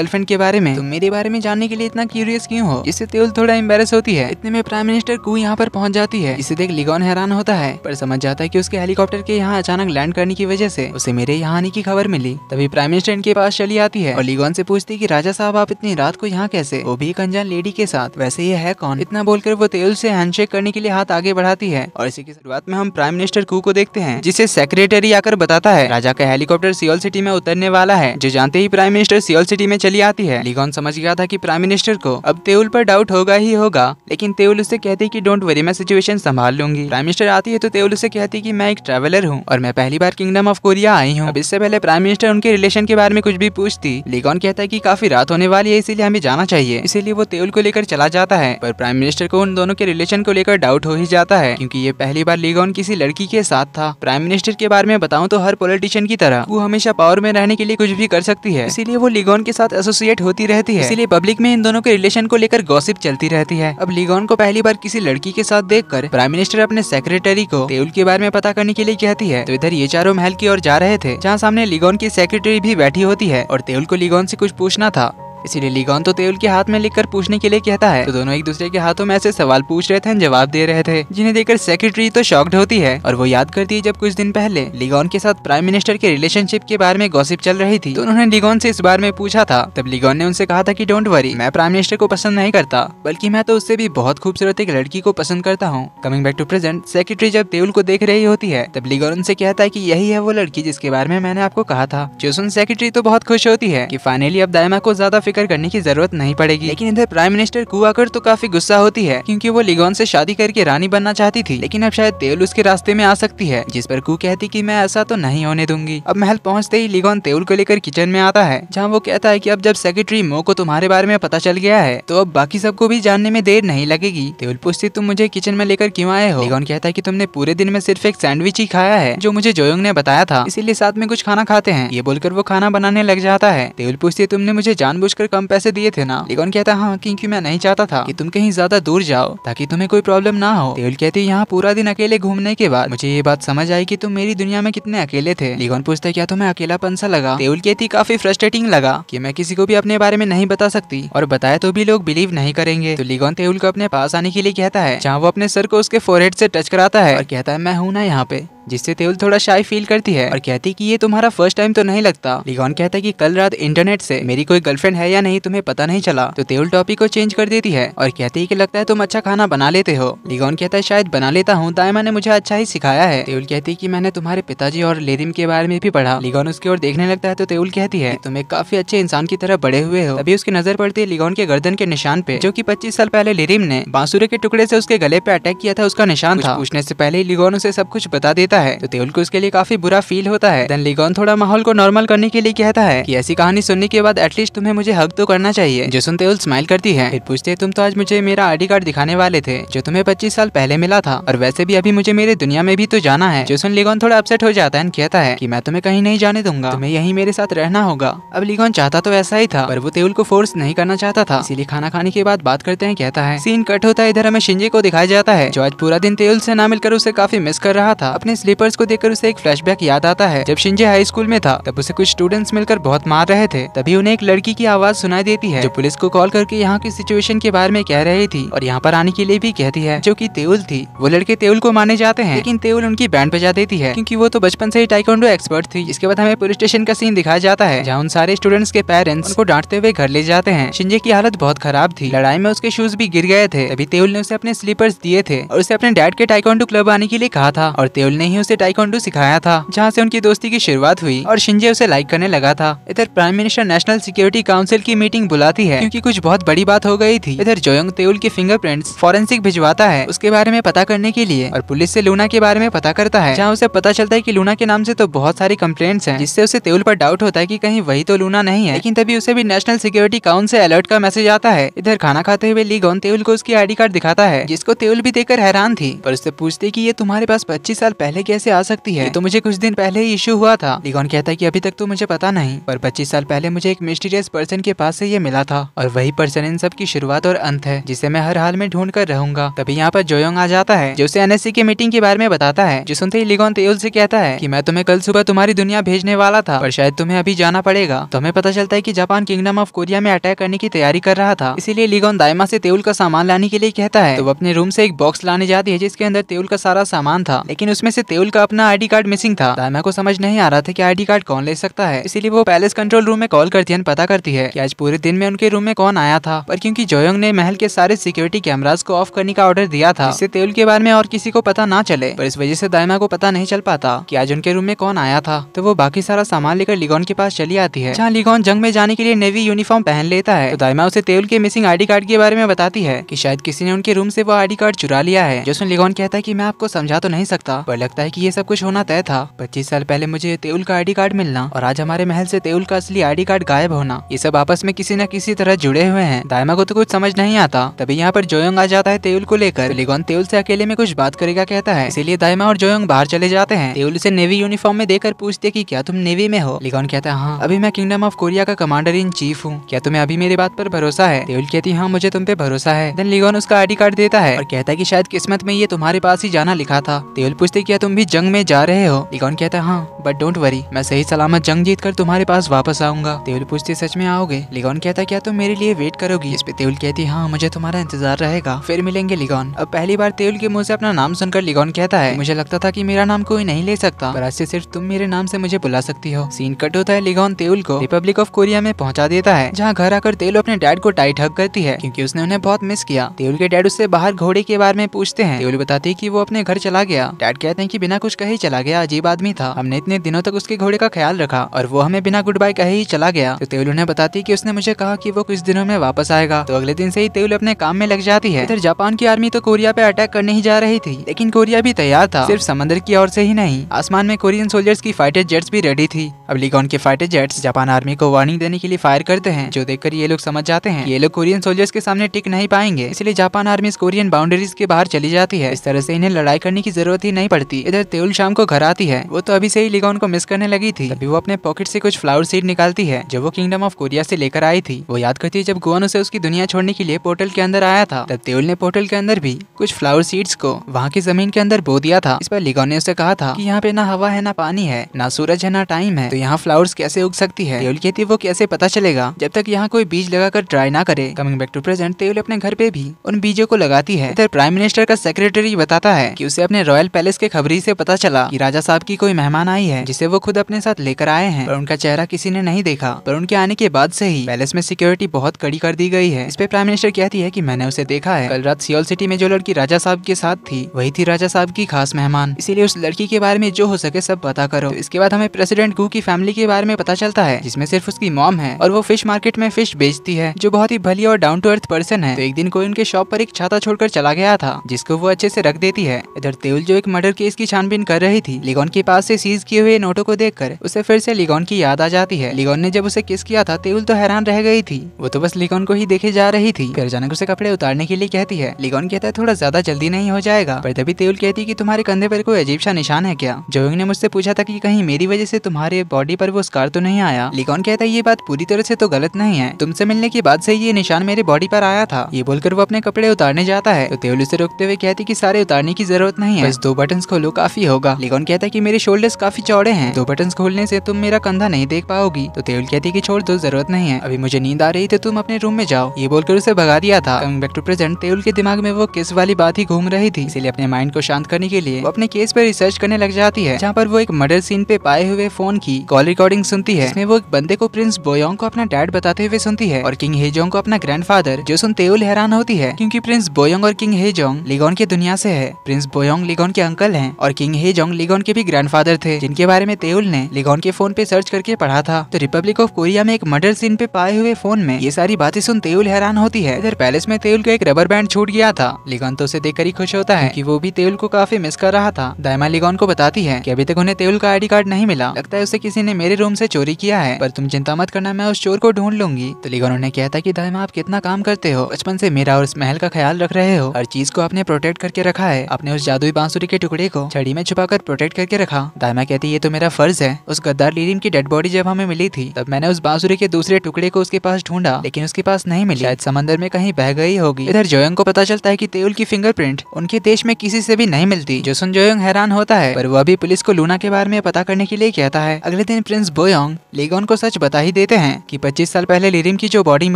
गर्लफ्रेंड के बारे में तुम मेरे बारे में जानने के लिए इतना क्यूरियस क्यूँ हो इससे तेउल थोड़ा एम्बेरस होती है इतने में प्राइम मिनिस्टर कु यहाँ पर पहुँच जाती है इसे देख लिगोन हैरान होता है पर समझ जाता है की उसके हेलीकॉप्टर के यहाँ अचानक लैंड करने की वजह से उसे मेरे यहाँ आने की खबर मिली तभी प्राइम मिनिस्टर इनके पास चली आती है और लिगोन से पूछती की राजा साहब आप इतनी रात को यहाँ कैसे वो भी एक अनजान लेडी के साथ वैसे ये है कौन इतना बोलकर वो तेल से हैंडशेक करने के लिए हाथ आगे बढ़ाती है और इसी की शुरुआत में हम प्राइम मिनिस्टर कू को देखते हैं जिसे सेक्रेटरी आकर बताता है राजा का हेलीकॉप्टर सियोल सिटी में उतरने वाला है जो जानते ही प्राइम मिनिस्टर सियोल सिटी में चली आती है लिगोन समझ गया था की प्राइम मिनिस्टर को अब तेउल पर डाउट होगा ही होगा लेकिन तेउल उससे कहते की डोंट वरी मैं सिचुएशन संभाल लूंगी प्राइम मिनिस्टर आती है तो तेउल उसे कहती है की मैं एक ट्रेवलर हूँ और मैं पहली बार किंगडम ऑफ कोरिया आई हूँ इससे पहले प्राइम मिनिस्टर उनके रिलेशन के बारे में कुछ भी पूछती लिगॉन कहता है की काफी रात होने वाली है इसीलिए हमें जाना चाहिए इसीलिए वो तेउल को लेकर चला जाता है पर प्राइम मिनिस्टर को उन दोनों के रिलेशन को लेकर डाउट हो ही जाता है क्यूँकी ये पहली बार लीगोन किसी लड़की के साथ था प्राइम मिनिस्टर के बारे में बताऊँ तो हर पॉलिटिशियन की तरह वो हमेशा पावर में रहने के लिए कुछ भी कर सकती है इसीलिए वो लीगोन के साथ एसोसिएट होती रहती है इसीलिए पब्लिक में इन दोनों के रिलेशन को लेकर गॉसिप चलती रहती है अब लीगोन को पहली बार किसी लड़की के साथ देख प्राइम मिनिस्टर मिनिस्टर अपने सेक्रेटरी को तेउल के बारे में पता करने के लिए कहती है तो इधर ये चारों महल की ओर जा रहे थे जहाँ सामने लिगोन की सेक्रेटरी भी बैठी होती है और तेउल को लिगोन से कुछ पूछना था इसीलिए लिगॉन तो तेल के हाथ में लिखकर पूछने के लिए कहता है तो दोनों एक दूसरे के हाथों में ऐसे सवाल पूछ रहे थे जवाब दे रहे थे जिन्हें देखकर सेक्रेटरी तो शॉक्ड होती है और वो याद करती है जब कुछ दिन पहले लिगॉन के साथ प्राइम मिनिस्टर के रिलेशनशिप के बारे में गॉसिप चल रही थी तो उन्होंने लिगॉन से इस बारे में पूछा था तब लिगॉन ने उनसे कहा था की डोंट वरी मैं प्राइम मिनिस्टर को पसंद नहीं करता बल्कि मैं तो उससे भी बहुत खूबसूरत एक लड़की को पसंद करता हूँ coming back to present secretary जब तेउल को देख रही होती है तब लीगोन उनसे कहता है की यही है वो लड़की जिसके बारे में मैंने आपको कहा था सुन सेक्रेटरी तो बहुत खुश होती है की फाइनली अब दायमा को ज्यादा लेकर करने की जरूरत नहीं पड़ेगी लेकिन इधर प्राइम मिनिस्टर कुआकर तो काफी गुस्सा होती है क्योंकि वो लिगोन से शादी करके रानी बनना चाहती थी लेकिन अब शायद तेल उसके रास्ते में आ सकती है जिस पर कु कहती की मैं ऐसा तो नहीं होने दूंगी अब महल पहुँचते ही लिगोन तेउल को लेकर किचन में आता है जहाँ वो कहता है की अब जब सेक्रेटरी मो को तुम्हारे बारे में पता चल गया है तो अब बाकी सबको भी जानने में देर नहीं लगेगी तेउल पूछती तुम मुझे किचन में लेकर क्यों आए हो लिगोन कहता है की तुमने पूरे दिन में सिर्फ एक सैंडविच ही खाया है जो मुझे जोयोंग ने बताया था इसीलिए साथ में कुछ खाना खाते हैं ये बोलकर वो खाना बनाने लग जाता है तेउल पूछती तुमने मुझे जानबूझकर डॉक्टर कम पैसे दिए थे ना लेकिन कहता हाँ क्योंकि मैं नहीं चाहता था कि तुम कहीं ज्यादा दूर जाओ ताकि तुम्हें कोई प्रॉब्लम ना हो तेल कहती यहाँ पूरा दिन अकेले घूमने के बाद मुझे ये बात समझ आई की तुम मेरी दुनिया में कितने अकेले थे लेकिन पूछते क्या तुम्हें अकेला पंसा लगा तेल कहती काफी फ्रस्ट्रेटिंग लगा की मैं किसी को भी अपने बारे में नहीं बता सकती और बताया तो भी लोग बिलीव नहीं करेंगे तो लिगोन तेउल को अपने पास आने के लिए कहता है जहाँ वो अपने सर को उसके फोरहेड से टच कराता है और कहता है मैं हूँ ना यहाँ पे जिससे तेहुल थोड़ा शाही फील करती है और कहती कि ये तुम्हारा फर्स्ट टाइम तो नहीं लगता लिगोन कहता है कि कल रात इंटरनेट से मेरी कोई गर्लफ्रेंड है या नहीं तुम्हें पता नहीं चला तो तेहुल टॉपिक को चेंज कर देती है और कहती है कि लगता है तुम अच्छा खाना बना लेते हो लिगोन कहता है शायद बना लेता हूँ दायमा ने मुझे अच्छा ही सिखाया है तेहुल कहती है की मैंने तुम्हारे पिताजी और लेरिम के बारे में भी पढ़ा लिगोन उसकी ओर देखने लगता है तो तेहुल कहती है तुम्हें काफी अच्छे इंसान की तरह बड़े हुए हो अभी उसकी नजर पड़ती है लिगोन के गर्दन के निशान पे जो की पच्चीस साल पहले लेरिम ने बांसुरे के टुकड़े से उसके गले पे अटैक किया था उसका निशान था उसने से पहले लिगोन उसे सब कुछ बता देता लगता है तो तेउल को उसके लिए काफी बुरा फील होता है देन लिगोन थोड़ा माहौल को नॉर्मल करने के लिए कहता है कि ऐसी कहानी सुनने के बाद एटलीस्ट तुम्हें मुझे हक तो करना चाहिए जो सुन तेउल स्माइल करती है फिर पूछते है तुम तो आज मुझे मेरा आई कार्ड दिखाने वाले थे जो तुम्हें पच्चीस साल पहले मिला था और वैसे भी अभी मुझे मेरे दुनिया में भी तो जाना है जो सुन लिगोन थोड़ा अपसेट हो जाता है कहता है की मैं तुम्हें कहीं नहीं जाने दूंगा तुम्हें यही मेरे साथ रहना होगा अब लिगोन चाहता तो ऐसा ही था पर वो तेउल को फोर्स नहीं करना चाहता था इसीलिए खाना खाने के बाद बात करते हैं कहता है सीन कट होता है इधर हमें शिंजे को दिखाया जाता है जो आज पूरा दिन तेउल से ना मिलकर उसे काफी मिस कर रहा था अपने स्लीपर्स को देखकर उसे एक फ्लैशबैक याद आता है जब शिंजे हाई स्कूल में था तब उसे कुछ स्टूडेंट्स मिलकर बहुत मार रहे थे तभी उन्हें एक लड़की की आवाज सुनाई देती है जो पुलिस को कॉल करके यहाँ की सिचुएशन के बारे में कह रही थी और यहाँ पर आने के लिए भी कहती है जो की तेउल थी वो लड़के तेउल को माने जाते हैं लेकिन तेउल उनकी बैंड बजा देती है क्यूँकी वो तो बचपन से ही टाइकोंडो एक्सपर्ट थी इसके बाद हमें पुलिस स्टेशन का सीन दिखाया जाता है जहाँ उन सारे स्टूडेंट्स के पेरेंट्स को डांटते हुए घर ले जाते हैं शिंजे की हालत बहुत खराब थी लड़ाई में उसके शूज भी गिर गए थे तभी तेउल ने उसे अपने स्लीपर्स दिए थे और उसे अपने डैड के टाइकोंडो क्लब आने के लिए कहा था और तेउल ने वहीं उसे टाइकोंडो सिखाया था जहाँ से उनकी दोस्ती की शुरुआत हुई और शिंजे उसे लाइक करने लगा था इधर prime minister national security council की मीटिंग बुलाती है क्यूँकी कुछ बहुत बड़ी बात हो गयी थी इधर जोयंग तेउल की फिंगरप्रिंट्स फॉरेंसिक भिजवाता है उसके बारे में पता करने के लिए और पुलिस से लूना के बारे में पता करता है जहाँ उसे पता चलता है की लूना के नाम से तो बहुत सारी कम्प्लेन्ट है जिससे उसे तेउल पर डाउट होता है की कहीं वही तो लूना नहीं है लेकिन तभी उसे भी नेशनल सिक्योरिटी काउंसिल अलर्ट का मैसेज आता है इधर खाना खाते हुए ली गौन तेउल को उसकी आईडी कार्ड दिखाता है जिसको तेउल भी देखकर हैरान थी पर उससे पूछते कि ये तुम्हारे पास 25 साल पहले कैसे आ सकती है तो मुझे कुछ दिन पहले ही इश्यू हुआ था लिगोन कहता है की अभी तक तो मुझे पता नहीं पर पच्चीस साल पहले मुझे एक मिस्टीरियस पर्सन के पास से ये मिला था और वही पर्सन इन सब की शुरुआत और अंत है जिसे मैं हर हाल में ढूंढ कर रहूंगा तभी यहाँ पर जोयोंग आ जाता है जो उसे एनएससी के मीटिंग के बारे में बताता है जो सुनते ही लिगोन तेउल ऐसी कहता है की मैं तुम्हें कल सुबह तुम्हारी दुनिया भेजने वाला था और शायद तुम्हें अभी जाना पड़ेगा तो हमें पता चलता है कि जापान किंगडम ऑफ कोरिया में अटैक करने की तैयारी कर रहा था इसीलिए लिगोन दायमा से तेउल का सामान लाने के लिए कहता है तो वो अपने रूम से एक बॉक्स लाने जाती है जिसके अंदर तेउल का सारा सामान था लेकिन उसमें से तेउल का अपना आईडी कार्ड मिसिंग था दायमा को समझ नहीं आ रहा था कि आईडी कार्ड कौन ले सकता है इसीलिए वो पैलेस कंट्रोल रूम में कॉल करती है पता करती है कि आज पूरे दिन में उनके रूम में कौन आया था पर क्योंकि जोयोंग ने महल के सारे सिक्योरिटी कैमराज को ऑफ करने का ऑर्डर दिया था इससे तेउल के बारे में और किसी को पता ना चले पर इस वजह से दायमा को पता नहीं चल पाता की आज उनके रूम में कौन आया था तो वो बाकी सारा सामान लेकर लिगोन के पास चली आती है जहाँ लिगोन जंग में जाने के लिए नेवी यूनिफॉर्म पहन लेता है तो दायमा उसे तेउल के मिसिंग आईडी कार्ड के बारे में बताती है की शायद किसी ने उनके रूम से वो आईडी कार्ड चुरा लिया है जो लिगोन कहता है की मैं आपको समझा तो नहीं सकता पर लगता है कि ये सब कुछ होना तय था पच्चीस साल पहले मुझे तेउल का आईडी कार्ड मिलना और आज हमारे महल से तेउल का असली आईडी कार्ड गायब होना ये सब आपस में किसी न किसी तरह जुड़े हुए हैं दायमा को तो कुछ समझ नहीं आता तभी यहाँ पर जोयोंग आ जाता है तेउल को लेकर लेगोन तेउल से अकेले में कुछ बात करेगा कहता है इसीलिए दायमा और जोयोंग बाहर चले जाते हैं तेउल उसे नेवी यूनिफॉर्म में देकर पूछते की क्या तुम नेवी में हो लेगोन कहता है हाँ अभी मैं किंगडम ऑफ कोरिया का कमांडर इन चीफ हूँ क्या तुम्हें अभी मेरी बात पर भरोसा है तेउल कहती हाँ मुझे तुम पे भरोसा है देन लिगोन उसका आईडी कार्ड देता है और कहता है की शायद किस्मत में ये तुम्हारे पास ही जाना लिखा था तेउल पूछते क्या तुम भी जंग में जा रहे हो लिकॉन कहता है हाँ बट डोंट वरी मैं सही सलामत जंग जीत कर तुम्हारे पास वापस आऊंगा तेवल पूछती सच में आओगे लिगोन कहता है क्या तुम मेरे लिए वेट करोगी इस पे तेवल कहती हाँ मुझे तुम्हारा इंतजार रहेगा फिर मिलेंगे लिगोन अब पहली बार तेवल के मुँह से अपना नाम सुनकर लिगोन कहता है मुझे लगता था की मेरा नाम कोई नहीं ले सकता पर आज से सिर्फ तुम मेरे नाम से मुझे बुला सकती हो सीन कट होता है लिगॉन तेउल को रिपब्लिक ऑफ कोरिया में पहुंचा देता है जहाँ घर आकर तेल अपने डैड को टाइट हक करती है क्योंकि उसने उन्हें बहुत मिस किया तेउल के डैड उससे बाहर घोड़े के बारे में पूछते हैं तेउल बताती है की वो अपने घर चला गया डैड कहते हैं कि बिना कुछ कहे चला गया अजीब आदमी था हमने इतने दिनों तक उसके घोड़े का ख्याल रखा और वो हमें बिना गुड बाय कहे ही चला गया तो तेल उन्हें बताती की उसने मुझे कहा की वो कुछ दिनों में वापस आएगा तो अगले दिन से ही तेल अपने काम में लग जाती है इधर जापान की आर्मी तो कोरिया पे अटैक करने ही जा रही थी लेकिन कोरिया भी तैयार था सिर्फ समंदर की ओर से ही नहीं आसमान में कोरियन सोल्जर्स की फाइटर जेट्स भी रेडी थी अब लिगॉन के फाइटर जेट्स जापान आर्मी को वार्निंग देने के लिए फायर करते हैं जो देखकर ये लोग समझ जाते हैं ये लोग कोरियन सोल्जर्स के सामने टिक नहीं पाएंगे इसलिए जापान आर्मी कोरियन बाउंड्रीज के बाहर चली जाती है इस तरह से इन्हें लड़ाई करने की जरूरत ही नहीं पड़ती इधर तेउल शाम को घर आती है वो तो अभी से ही लिगोन को मिस करने लगी थी तभी वो अपने पॉकेट से कुछ फ्लावर सीड निकालती है जो वो किंगडम ऑफ कोरिया से लेकर आई थी वो याद करती है जब गुआन उसे उसकी दुनिया छोड़ने के लिए पोर्टल के अंदर आया था तब तेउल ने पोर्टल के अंदर भी कुछ फ्लावर सीड्स को वहाँ की जमीन के अंदर बो दिया था इस पर लिगोन ने उसे कहा था की यहाँ पे ना हवा है ना पानी है ना सूरज है ना टाइम है तो यहाँ फ्लावर्स कैसे उग सकती है तेउल कहती वो कैसे पता चलेगा जब तक यहाँ कोई बीज लगाकर ट्राई ना करे coming back to present Taeeul अपने घर पे भी उन बीजों को लगाती है इधर प्राइम मिनिस्टर का सेक्रेटरी बताता है की उसे अपने रॉयल पैलेस के खबर जानकारी से पता चला कि राजा साहब की कोई मेहमान आई है जिसे वो खुद अपने साथ लेकर आए हैं पर उनका चेहरा किसी ने नहीं देखा पर उनके आने के बाद से ही पैलेस में सिक्योरिटी बहुत कड़ी कर दी गई है इस पे प्राइम मिनिस्टर कहती है की मैंने उसे देखा है कल रात सियोल सिटी में जो लड़की राजा साहब के साथ थी वही थी राजा साहब की खास मेहमान इसीलिए उस लड़की के बारे में जो हो सके सब पता करो इसके बाद हमें प्रेसिडेंट गु की फैमिली के बारे में पता चलता है जिसमे सिर्फ उसकी मॉम है और वो फिश मार्केट में फिश बेचती है जो बहुत ही भली और डाउन टू अर्थ पर्सन है तो एक दिन कोई उनके शॉप पर एक छाता छोड़कर चला गया था जिसको वो अच्छे से रख देती है इधर तेउल जो एक मर्डर केस की की छानबीन कर रही थी लिगोन के पास से सीज किए हुए नोटों को देखकर उसे फिर से लिगोन की याद आ जाती है लिगोन ने जब उसे किस किया था तेउल तो हैरान रह गई थी वो तो बस लिगोन को ही देखे जा रही थी फिर अचानक उसे कपड़े उतारने के लिए कहती है लिगोन कहता है थोड़ा ज्यादा जल्दी नहीं हो जाएगा पर तभी तेउल कहती की तुम्हारे कंधे पर कोई अजीब सा निशान है क्या जोविंग ने मुझसे पूछा था की कहीं मेरी वजह से तुम्हारे बॉडी पर वो स्कार तो नहीं आया लिगोन कहता है ये बात पूरी तरह से तो गलत नहीं है तुमसे मिलने के बाद से ये निशान मेरे बॉडी पर आया था ये बोलकर वो अपने कपड़े उतारने जाता है तो तेउल उसे रोकते हुए कहती की सारे उतारने की जरूरत नहीं है बस दो बटन खोलो काफी होगा लिगॉन कहता है की मेरे शोल्डर्स काफी चौड़े हैं दो बटन खोलने से तुम मेरा कंधा नहीं देख पाओगी तो तेउल कहती है की छोड़ दो तो जरूरत नहीं है अभी मुझे नींद आ रही थी तो तुम अपने रूम में जाओ ये बोलकर उसे भगा दिया था coming back to present Taeeul के दिमाग में वो केस वाली बात ही घूम रही थी इसलिए अपने माइंड को शांत करने के लिए वो अपने केस पर रिसर्च करने लग जाती है जहाँ पर वो एक मर्डर सीन पे पाए हुए फोन की कॉल रिकॉर्डिंग सुनती है इसमें वो एक बंदे को प्रिंस बोयोंग को अपना डैड बताते हुए सुनती है और किंग हेजोंग को अपना ग्रैंडफादर जो सुन तेउल हैरान होती है क्योंकि प्रिंस बोयोंग और किंग हेजोंग लिगोन की दुनिया से है प्रिंस बोयोंग लिगोन के अंकल है और किंग हे जोंग लिगोन के भी ग्रैंडफादर थे जिनके बारे में तेउल ने लिगोन के फोन पे सर्च करके पढ़ा था तो रिपब्लिक ऑफ कोरिया में एक मर्डर सीन पे पाए हुए फोन में ये सारी बातें सुन तेउल हैरान होती है इधर पैलेस में तेउल का एक रबर बैंड छूट गया था लिगोन तो उसे देख ही खुश होता है की वो भी तेउल को काफी मिस कर रहा था दायमा लिगोन को बताती है की अभी तक उन्हें तेउल का आई कार्ड नहीं मिला लगता है उसे किसी ने मेरे रूम ऐसी चोरी किया है पर तुम चिंता मत करना मैं उस चोर को ढूंढ लूंगी तो लिगोन उन्हें कहता की दायमा आप कितना काम करते हो बचपन ऐसी मेरा और इस महल का ख्याल रख रहे हो हर चीज को आपने प्रोटेक्ट करके रखा है अपने उस जादुई बांसुरी के टुकड़े को छड़ी में छुपाकर प्रोटेक्ट करके रखा दायमा कहती ये तो मेरा फर्ज है उस गद्दार लीरिन की डेड बॉडी जब हमें मिली थी तब मैंने उस बांसुरी के दूसरे टुकड़े को उसके पास ढूंढा लेकिन उसके पास नहीं मिली शायद समंदर में कहीं बह गई होगी इधर जोयंग को पता चलता है की तेउल की फिंगरप्रिंट उनके देश में किसी से भी नहीं मिलती जो सुन जोयंग हैरान होता है पर वो अभी पुलिस को लूना के बारे में पता करने के लिए कहता है अगले दिन प्रिंस बोयोंग लेगोन को सच बता ही देते हैं कि पच्चीस साल पहले लिरिम की जो बॉडी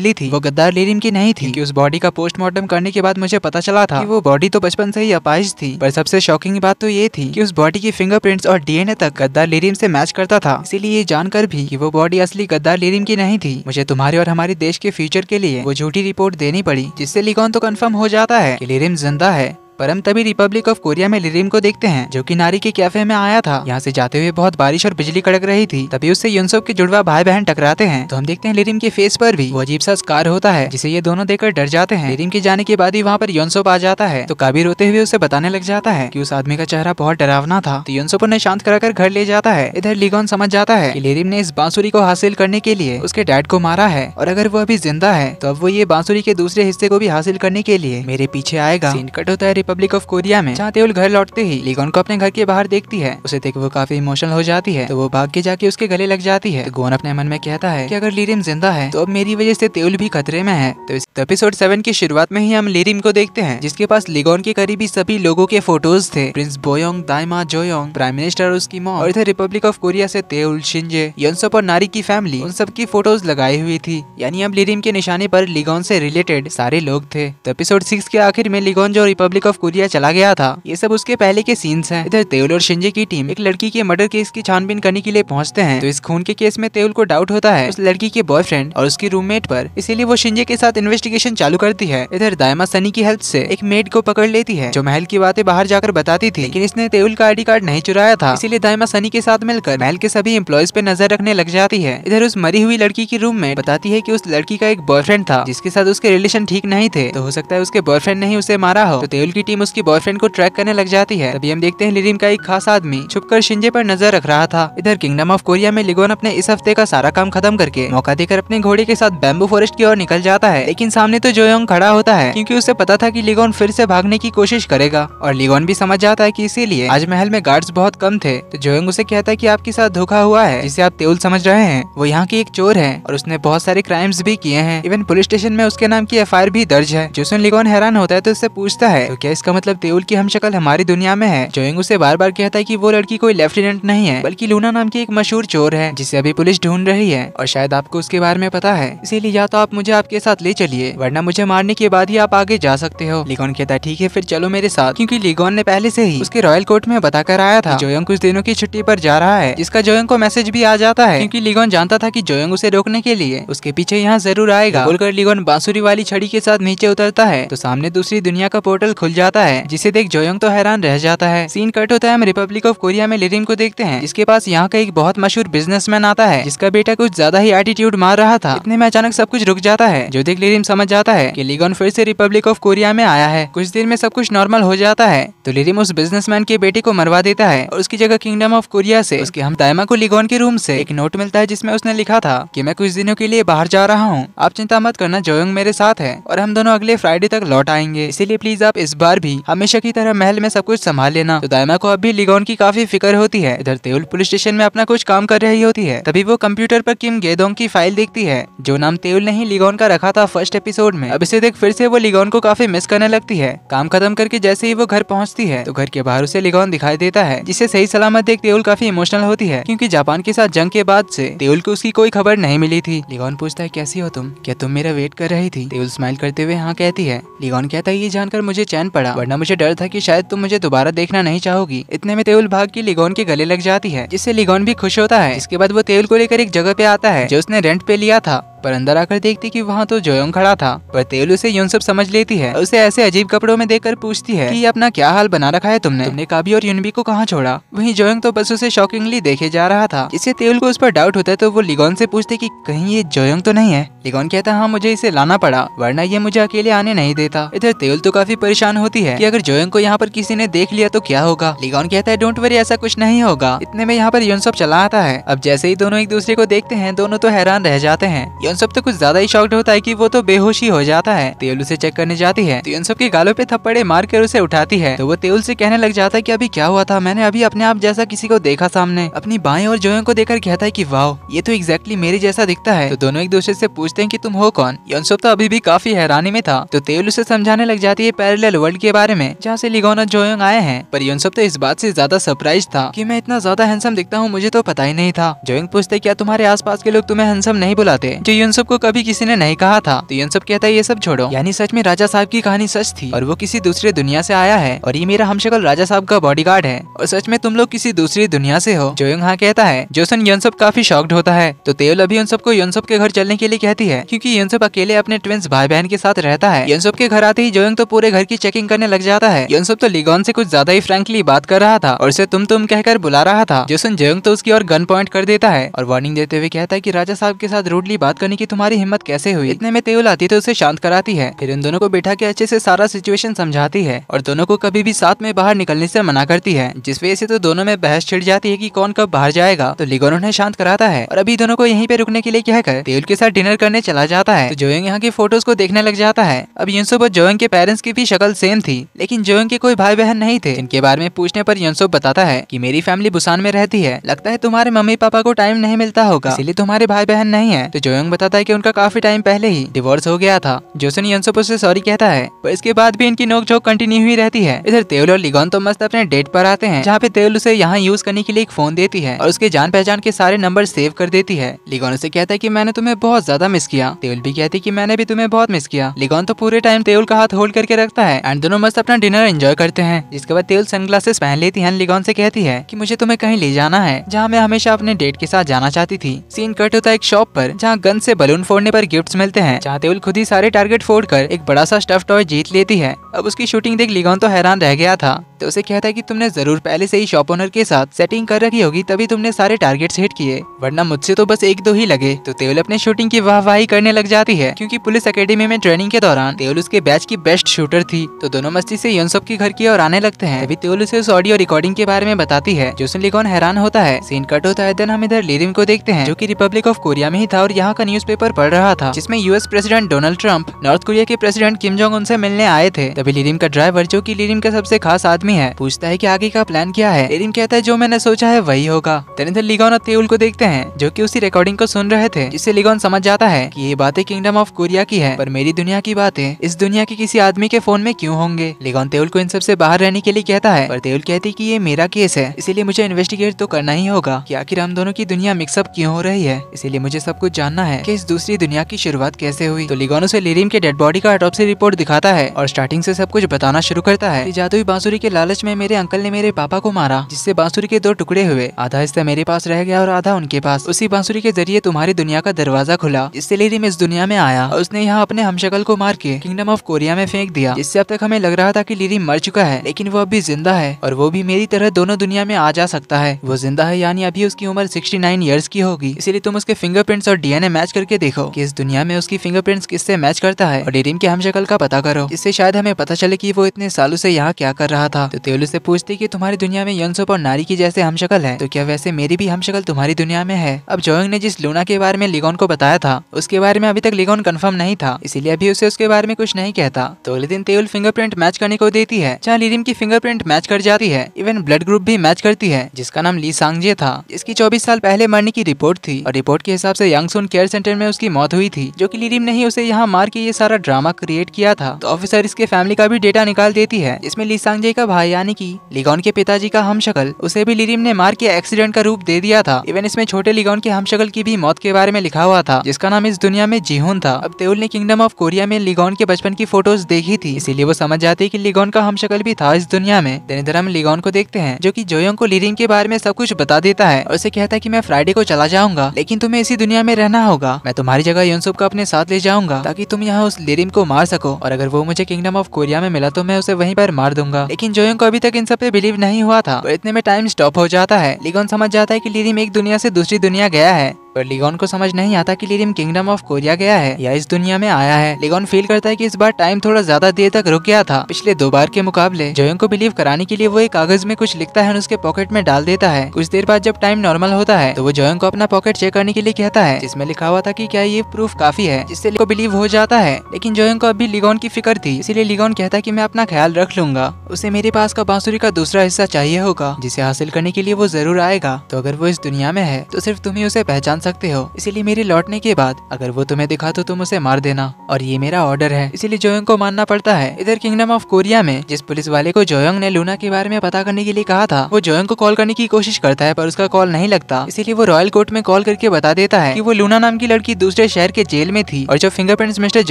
मिली थी वो गद्दार लिरिम की नहीं थी उस बॉडी का पोस्टमार्टम करने के बाद मुझे पता चला था वो बॉडी तो बचपन से ही अपाइज थी पर सबसे शॉकिंग बात तो ये थी कि उस बॉडी की फिंगरप्रिंट्स और डीएनए तक गद्दार लेरिम से मैच करता था इसीलिए ये जानकर भी कि वो बॉडी असली गद्दार लेरिम की नहीं थी मुझे तुम्हारे और हमारे देश के फ्यूचर के लिए वो झूठी रिपोर्ट देनी पड़ी जिससे लिगोन तो कन्फर्म हो जाता है कि लेरिम जिंदा है पर हम तभी रिपब्लिक ऑफ कोरिया में लिरिम को देखते हैं जो कि नारी के कैफे में आया था यहाँ से जाते हुए बहुत बारिश और बिजली कड़क रही थी तभी उससे यूनसोव के जुड़वा भाई बहन टकराते हैं तो हम देखते हैं लिरिम के फेस पर भी वो अजीब सा स्कार होता है जिसे ये दोनों देखकर डर जाते हैं लिरिम के जाने के बाद ही वहाँ पर यूनसोव आ जाता है तो काबी रोते हुए उसे बताने लग जाता है की उस आदमी का चेहरा बहुत डरावना था तो यूनसोव उन्हें शांत कराकर घर ले जाता है इधर लिगोन समझ जाता है की लिरिम ने इस बांसुरी को हासिल करने के लिए उसके डैड को मारा है और अगर वो अभी जिंदा है तो अब वो ये बांसुरी के दूसरे हिस्से को भी हासिल करने के लिए मेरे पीछे आएगा कट होता है रिपब्लिक ऑफ कोरिया में जहाँ तेउल घर लौटते ही लीगोन को अपने घर के बाहर देखती है उसे देख वो काफी इमोशनल हो जाती है तो वो भाग के जाके उसके गले लग जाती है तो गोन अपने मन में कहता है की अगर लीरिम जिंदा है तो अब मेरी वजह से तेउल भी खतरे में है तो इस एपिसोड सेवन की शुरुआत में ही हम लीरिम को देखते हैं जिसके पास लीगोन के करीबी सभी लोगों के फोटोज थे प्रिंस बोयोंग दाइमा जोयोंग प्राइम मिनिस्टर उसकी मॉम और इधर रिपब्लिक ऑफ कोरिया से तेउल शिंजे योनसोप और नारी की फैमिली उन सब की फोटोज लगाई हुई थी यानी अब लीरिम के निशाने पर लीगोन से रिलेटेड सारे लोग थे तो एपिसोड सिक्स के आखिर में लीगोन जो रिपब्लिक ऑफ ऑफ कोरिया चला गया था ये सब उसके पहले के सीन्स हैं इधर तेउल और शिंजे की टीम एक लड़की के मर्डर केस की छानबीन करने के लिए पहुंचते हैं तो इस खून के केस में तेल को डाउट होता है उस लड़की के बॉयफ्रेंड और उसकी रूममेट पर इसीलिए वो शिंजे के साथ इन्वेस्टिगेशन चालू करती है इधर दायमा सनी की हेल्प से एक मेड को पकड़ लेती है जो महल की बातें बाहर जाकर बताती थी लेकिन इसने तेउल का आईडी कार्ड नहीं चुराया था इसीलिए दायमा सनी के साथ मिलकर महल के सभी एम्प्लॉयज पे नजर रखने लग जाती है इधर उस मरी हुई लड़की की रूम में बताती है की उस लड़की का एक बॉयफ्रेंड था जिसके साथ उसके रिलेशन ठीक नहीं थे तो हो सकता है उसके बॉयफ्रेंड ने ही उसे मारा हो तो तेउल की टीम उसकी बॉयफ्रेंड को ट्रैक करने लग जाती है तभी हम देखते हैं लिरिम का एक खास आदमी छुपकर शिंजे पर नजर रख रहा था इधर किंगडम ऑफ कोरिया में लिगोन अपने इस हफ्ते का सारा काम खत्म करके मौका देकर अपने घोड़े के साथ बैम्बू फॉरेस्ट की ओर निकल जाता है लेकिन सामने तो जोयोंग खड़ा होता है क्यूँकी उसे पता था की लिगोन फिर से भागने की कोशिश करेगा और लिगोन भी समझ जाता है की इसीलिए आज महल में गार्ड्स बहुत कम थे तो जोयोंग उसे कहता है की आपके साथ धोखा हुआ है जिसे आप तेउल समझ रहे हैं वो यहाँ की एक चोर है और उसने बहुत सारे क्राइम्स भी किए हैं इवन पुलिस स्टेशन में उसके नाम की एफ भी दर्ज है सुन लिगोन हैरान होता है तो उससे पूछता है तो क्या इसका मतलब तेउल की हम शक्ल हमारी दुनिया में है जोइंग उसे बार बार कहता है की वो लड़की कोई लेफ्टिनेंट नहीं है बल्कि लूना नाम की एक मशहूर चोर है जिसे अभी पुलिस ढूंढ रही है और शायद आपको उसके बारे में पता है इसीलिए या तो आप मुझे आपके साथ ले चलिए वरना मुझे मारने के बाद ही आप आगे जा सकते हो लिगोन कहता है ठीक है फिर चलो मेरे साथ क्यूँकी लिगोन ने पहले से ही उसके रॉयल कोर्ट में बताकर आया था जोयंग कुछ दिनों की छुट्टी पर जा रहा है जिसका जोयंग को मैसेज भी आ जाता है क्योंकि लिगोन जानता था कि जोयंग उसे रोकने के लिए उसके पीछे यहाँ जरूर आएगा बोलकर लिगोन बांसुरी वाली छड़ी के साथ नीचे उतरता है तो सामने दूसरी दुनिया का पोर्टल खुल जाता जाता है जिसे देख जोयोंग तो हैरान रह जाता है सीन कट होता है हम रिपब्लिक ऑफ कोरिया में लिरिम को देखते हैं जिसके पास यहाँ का एक बहुत मशहूर बिजनेसमैन आता है जिसका बेटा कुछ ज्यादा ही एटीट्यूड मार रहा था इतने में अचानक सब कुछ रुक जाता है जो देख लिरिम समझ जाता है की लिगोन फिर से रिपब्लिक ऑफ कोरिया में आया है कुछ देर में सब कुछ नॉर्मल हो जाता है तो लिरिम उस बिजनेस के बेटे को मरवा देता है और उसकी जगह किंगडम ऑफ कोरिया ऐसी उसके हम दायमा को लिगोन के रूम ऐसी एक नोट मिलता है जिसमे उसने लिखा था कि मैं कुछ दिनों के लिए बाहर जा रहा हूँ आप चिंता मत करना जोयोंग मेरे साथ है और हम दोनों अगले फ्राइडे तक लौट आएंगे इसीलिए प्लीज आप इस बार बार भी हमेशा की तरह महल में सब कुछ संभाल लेना तो दायमा को अब भी लिगोन की काफी फिक्र होती है इधर तेउल पुलिस स्टेशन में अपना कुछ काम कर रही होती है तभी वो कंप्यूटर पर किम गेदोंग की फाइल देखती है जो नाम तेउल ने ही लिगोन का रखा था फर्स्ट एपिसोड में अब इसे देख फिर से वो लिगोन को काफी मिस करने लगती है काम खत्म करके जैसे ही वो घर पहुँचती है तो घर के बाहर उसे लिगोन दिखाई देता है जिसे सही सलामत देख तेउल काफी इमोशनल होती है क्यूँकी जापान के साथ जंग के बाद ऐसी तेउल को उसकी कोई खबर नहीं मिली थी लिगोन पूछता है कैसी हो तुम क्या तुम मेरा वेट कर रही थी तेउल स्माइल करते हुए हाँ कहती है लिगोन कहता है ये जानकर मुझे चैन पड़ा पड़ा वरना मुझे डर था कि शायद तुम मुझे दोबारा देखना नहीं चाहोगी इतने में तेउल भाग की लिगोन के गले लग जाती है जिससे लिगोन भी खुश होता है इसके बाद वो तेउल को लेकर एक जगह पे आता है जो उसने रेंट पे लिया था पर अंदर आकर देखती कि वहाँ तो जोयोंग खड़ा था पर तेल उसे यून सब समझ लेती है उसे ऐसे अजीब कपड़ों में देखकर पूछती है कि अपना क्या हाल बना रखा है तुमने तुमने काबी और यूनबी को कहाँ छोड़ा वहीं जोयोंग तो बस उसे शॉकिंगली देखे जा रहा था इससे तेल को उस पर डाउट होता है तो वो लिगोन से पूछते की कहीं ये जोयोंग तो नहीं है लिगोन कहता हाँ मुझे इसे लाना पड़ा वरना ये मुझे अकेले आने नहीं देता इधर तेल तो काफी परेशान होती है की अगर जोयोंग को यहाँ पर किसी ने देख लिया तो क्या होगा लिगोन कहता है डोंट वरी ऐसा कुछ नहीं होगा इतने में यहाँ पर यून सब चला आता है अब जैसे ही दोनों एक दूसरे को देखते हैं दोनों तो हैरान रह जाते हैं सब तो कुछ ज्यादा ही शॉक्ड होता है की वो तो बेहोश ही हो जाता है तेल उसे चेक करने जाती है तो के गालों पे थप्पड़े मार कर उसे उठाती है तो वो तेल से कहने लग जाता है की अभी क्या हुआ था मैंने अभी अपने आप जैसा किसी को देखा सामने अपनी बाएं और जोयों को देखकर कहता है की वाह ये तो एग्जैक्टली मेरे जैसा दिखता है तो दोनों एक दूसरे से पूछते हैं की तुम हो कौन सब तो अभी भी काफी हैरानी में था तो तेल उसे समझाने लग जाती है पैरेलल वर्ल्ड के बारे में जहाँ से लिगोन और जोयोंग आए हैं पर सब तो इस बात से ज्यादा सरप्राइज था की मैं इतना ज्यादा हैंडसम दिखता हूँ मुझे तो पता ही नहीं था जोयोंग पूछते क्या तुम्हारे पास के लोग तुम्हें हैंडसम नहीं बुलाते जो यून सब को कभी किसी ने नहीं कहा था तो यून सब कहता है ये सब छोड़ो यानी सच में राजा साहब की कहानी सच थी और वो किसी दूसरे दुनिया ऐसी आया है और ये मेरा हम राजा साहब का बॉडी है और सच में तुम लोग किसी दूसरी दुनिया ऐसी हो जो हाँ कहता है जोसन यून सब काफी शॉक्ड होता है तो तेल अभी उन सबको यून सब के घर चलने के लिए कहती है क्यूँकी यून सब अकेले अपने ट्विंस भाई बहन के साथ रहता है यून सब के घर आते ही जोयंग तो पूरे घर की चेकिंग करने लग जाता है यून सब तो लिगोन से कुछ ज्यादा ही फ्रेंकली बात कर रहा था और उसे तुम तुम कहकर बुला रहा था जोसन जोयंग तो उसकी और गन पॉइंट कर देता है और वार्निंग देते हुए कहता है की राजा साहब के साथ रूडली बात करने यानी कि तुम्हारी हिम्मत कैसे हुई इतने में तेउल आती तो उसे शांत कराती है फिर इन दोनों को बैठा के अच्छे से सारा सिचुएशन समझाती है और दोनों को कभी भी साथ में बाहर निकलने से मना करती है जिस वजह से तो दोनों में बहस छिड़ जाती है की कौन कब बाहर जाएगा तो लिगोन उन्हें शांत कराता है और अभी दोनों को यहीं पे रुकने के लिए कहकर तेउल के साथ डिनर करने चला जाता है तो जोयंग यहाँ की फोटोज को देखने लग जाता है अब यूनसुब और जोयंग के पेरेंट्स की भी शक्ल सेम थी लेकिन जोयंग के कोई भाई बहन नहीं थे इनके बारे में पूछने पर यूनसुब बताता है की मेरी फैमिली बुसान में रहती है लगता है तुम्हारे मम्मी पापा को टाइम नहीं मिलता होगा इसलिए तुम्हारे भाई बहन नहीं है तो जोयंग बताता है कि उनका काफी टाइम पहले ही डिवोर्स हो गया था जोसन यंसोपो से सॉरी कहता है पर इसके बाद भी इनकी नोकझोंक कंटिन्यू हुई रहती है इधर तेवल और लिगोन तो मस्त अपने डेट पर आते हैं जहाँ पे तेल उसे यहाँ यूज करने के लिए एक फोन देती है और उसके जान पहचान के सारे नंबर सेव कर देती है लिगोन उसे कहता है की मैंने तुम्हें बहुत ज्यादा मिस किया तेउल भी कहती की मैंने भी तुम्हें बहुत मिस किया लिगोन तो पूरे टाइम तेउल का हाथ होल्ड करके रखता है एंड दोनों मस्त अपना डिनर एंजॉय करते हैं जिसके बाद तेल सनग्लासेस पहन लेती है लिगोन से कहती है की मुझे तुम्हें कहीं ले जाना है जहाँ मैं हमेशा अपने डेट के साथ जाना चाहती थी सीन कट होता है एक शॉप पर जहाँ गन से बलून फोड़ने पर गिफ्ट्स मिलते हैं जहाँ देउल खुद ही सारे टारगेट फोड़ कर एक बड़ा सा स्टफ टॉय जीत लेती है अब उसकी शूटिंग देख लिगोन तो हैरान रह गया था तो उसे कहता है कि तुमने जरूर पहले से ही शॉप ओनर के साथ सेटिंग कर रखी होगी तभी तुमने सारे टारगेट्स हिट किए वरना मुझसे तो बस एक दो ही लगे तो तेवल अपने शूटिंग की वाहवाही करने लग जाती है क्योंकि पुलिस अकेडमी में ट्रेनिंग के दौरान तेवल उसके बैच की बेस्ट शूटर थी तो दोनों मस्ती से यूनसब के घर की ओर आने लगते हैं अभी तेवल उसे उस ऑडियो रिकॉर्डिंग के बारे में बताती है जो सुन लिकॉन हैरान होता है सीन कट होता है देन हम इधर लेरिम को देखते हैं जो की रिपब्लिक ऑफ कोरिया में ही था और यहाँ का न्यूज पढ़ रहा था जिसमे US president Donald Trump North Korea के प्रेसिडेंट किम जोंग उनसे मिलने आए थे तभी लिरिम का ड्राइवर जो की लिरिम का सबसे खास आदमी आदमी है पूछता है की आगे का प्लान क्या है एरिन कहता है जो मैंने सोचा है वही होगा तनिधर लिगोन और तेउल को देखते हैं जो की उसी रिकॉर्डिंग को सुन रहे थे जिससे लिगोन समझ जाता है की ये बातें किंगडम ऑफ कोरिया की है पर मेरी दुनिया की बातें इस दुनिया के किसी आदमी के फोन में क्यूँ होंगे लिगोन तेउल को इन सबसे बाहर रहने के लिए कहता है पर तेउल कहती की ये मेरा केस है इसीलिए मुझे इन्वेस्टिगेट तो करना ही होगा की आखिर हम दोनों की दुनिया मिक्सअप क्यों हो रही है इसीलिए मुझे सब कुछ जानना है की इस दूसरी दुनिया की शुरुआत कैसे हुई तो लिगोन उसे लिरिम के डेड बॉडी का ऑटोपसी रिपोर्ट दिखाता है और स्टार्टिंग से सब कुछ बताना शुरू करता है जादुई बांसुरी के लालच में मेरे अंकल ने मेरे पापा को मारा जिससे बांसुरी के दो टुकड़े हुए आधा हिस्सा मेरे पास रह गया और आधा उनके पास उसी बांसुरी के जरिए तुम्हारी दुनिया का दरवाजा खुला इससे लेडी मैं इस दुनिया में आया और उसने यहाँ अपने हमशकल को मार के किंगडम ऑफ कोरिया में फेंक दिया इससे अब तक हमें लग रहा था कि लीरी मर चुका है लेकिन वो अभी जिंदा है और वो भी मेरी तरह दोनों दुनिया में आ जा सकता है वो जिंदा है यानी अभी उसकी उम्र 69 नाइन ईयर्स की होगी इसीलिए तुम उसके फिंगरप्रिंट्स और डीएनए मैच करके देखो कि इस दुनिया में उसकी फिंगरप्रिंट्स किससे मैच करता है और डेरिम के हमशकल का पता करो इससे शायद हमें पता चले की वो इतने सालों से यहाँ क्या कर रहा था था हाँ। तो तेलू से पूछती की तुम्हारी दुनिया में यंसोप और नारी की जैसे हमशकल है तो क्या वैसे मेरी भी शकल तुम्हारी दुनिया में है अब जोइंग ने जिस लूना के बारे में लिगोन को बताया था उसके बारे में अभी तक लिगोन कंफर्म नहीं था इसीलिए अभी उसे उसके बारे में कुछ नहीं कहता तो अगले दिन तेउल फिंगरप्रिंट मैच करने को देती है जहाँ लीरिम की फिंगरप्रिंट मैच कर जाती है इवन ब्लड ग्रुप भी मैच करती है जिसका नाम ली सांगजे था जिसकी चौबीस साल पहले मरने की रिपोर्ट थी और रिपोर्ट के हिसाब से सोन केयर सेंटर में उसकी मौत हुई थी जो की लीरिम ने ही उसे यहाँ मार के ये सारा ड्रामा क्रिएट किया था तो ऑफिसर इसके फैमिली का भी डेटा निकाल देती है इसमें ली सांगजे का भाई यानी कि लिगॉन के पिताजी का हमशकल उसे भी लिरिम ने मार के एक्सीडेंट का रूप दे दिया था इवन इसमें छोटे लिगॉन के हमशकल की भी मौत के बारे में लिखा हुआ था जिसका नाम इस दुनिया में जीहून था अब तेउल ने किंगडम ऑफ कोरिया में लिगॉन के बचपन की फोटोज देखी थी इसीलिए वो समझ जाती की लिगॉन का हमशकल भी था इस दुनिया में दिन इधर हम लिगोन को देखते हैं जो की जोयोंग को लिरिम के बारे में सब कुछ बता देता है और उसे कहता है की मैं फ्राइडे को चला जाऊंगा लेकिन तुम्हें इसी दुनिया में रहना होगा मैं तुम्हारी जगह यूनसुप का अपने साथ ले जाऊंगा ताकि तुम यहाँ उस लिरिम को मार सको और अगर वो मुझे किंगडम ऑफ कोरिया में मिला तो मैं उसे वहीं पर मार दूंगा लेकिन जो जोयोंग को अभी तक इन सब पे बिलीव नहीं हुआ था तो इतने में टाइम स्टॉप हो जाता है लिगोन समझ जाता है कि लिरिम एक दुनिया से दूसरी दुनिया गया है पर लिगोन को समझ नहीं आता कि लिरियम किंगडम ऑफ कोरिया गया है या इस दुनिया में आया है लिगोन फील करता है कि इस बार टाइम थोड़ा ज्यादा देर तक रुक गया था पिछले दो बार के मुकाबले जोयंग को बिलीव कराने के लिए वो एक कागज में कुछ लिखता है और उसके पॉकेट में डाल देता है कुछ देर बाद जब टाइम नॉर्मल होता है तो वो जोयंग को अपना पॉकेट चेक करने के लिए कहता है जिसमें लिखा हुआ था की क्या ये प्रूफ काफी है जिससे को बिलीव हो जाता है लेकिन जोयंग को अभी लिगोन की फिक्र थी इसीलिए लिगोन कहता है की मैं अपना ख्याल रख लूंगा उसे मेरे पास का बांसुरी का दूसरा हिस्सा चाहिए होगा जिसे हासिल करने के लिए वो जरूर आएगा तो अगर वो इस दुनिया में है तो सिर्फ तुम्हें उसे पहचान सकते हो इसीलिए मेरे लौटने के बाद अगर वो तुम्हें दिखा तो तुम उसे मार देना और ये मेरा ऑर्डर है इसीलिए जोयंग को मानना पड़ता है इधर किंगडम ऑफ कोरिया में जिस पुलिस वाले को जोयंग ने लूना के बारे में पता करने के लिए कहा था वो जोयंग को कॉल करने की कोशिश करता है पर उसका कॉल नहीं लगता इसीलिए वो रॉयल कोर्ट में कॉल करके बता देता है की वो लूना नाम की लड़की दूसरे शहर के जेल में थी और जो फिंगरप्रिंट मिस्टर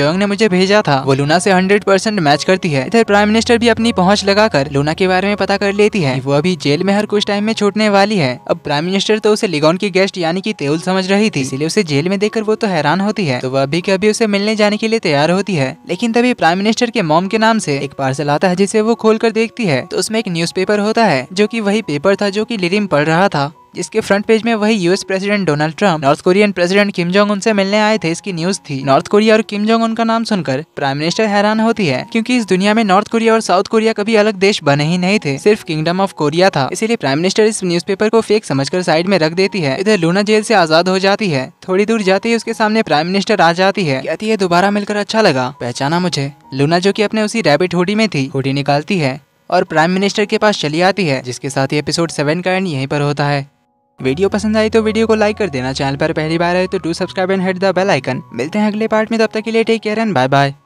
जोयंग ने मुझे भेजा था वो लूना से हंड्रेड मैच करती है इधर प्राइम मिनिस्टर भी अपनी पहुँच लगाकर लूना के बारे में पता कर लेती है वो अभी जेल में हर कुछ टाइम में छूटने वाली है अब प्राइम मिनिस्टर तो उसे लिगोन की गेस्ट यानी की तेउल समझ समझ रही थी इसलिए उसे जेल में देखकर वो तो हैरान होती है तो वह अभी के अभी उसे मिलने जाने के लिए तैयार होती है लेकिन तभी प्राइम मिनिस्टर के मॉम के नाम से एक पार्सल आता है जिसे वो खोलकर देखती है तो उसमें एक न्यूज़पेपर होता है जो कि वही पेपर था जो कि लिरिम पढ़ रहा था जिसके फ्रंट पेज में वही US president Donald Trump North Korean president Kim Jong उनसे मिलने आए थे इसकी न्यूज थी नॉर्थ कोरिया और किम जोंग उनका नाम सुनकर प्राइम मिनिस्टर हैरान होती है क्योंकि इस दुनिया में नॉर्थ कोरिया और साउथ कोरिया कभी अलग देश बने ही नहीं थे सिर्फ किंगडम ऑफ कोरिया था इसीलिए प्राइम मिनिस्टर इस न्यूज को फेक समझ साइड में रख देती है इधर लूना जेल से आजाद हो जाती है थोड़ी दूर जाते ही उसके सामने प्राइम मिनिस्टर आ जाती है कहती है दोबारा मिलकर अच्छा लगा पहचाना मुझे लूना जो की अपने उसी रैबिट होडी में थी होडी निकालती है और प्राइम मिनिस्टर के पास चली आती है जिसके साथ ही एपिसोड सेवन का एंड यहीं पर होता है वीडियो पसंद आई तो वीडियो को लाइक कर देना चैनल पर पहली बार आए तो do subscribe and hit the bell icon मिलते हैं अगले पार्ट में तब तक के लिए take care and bye bye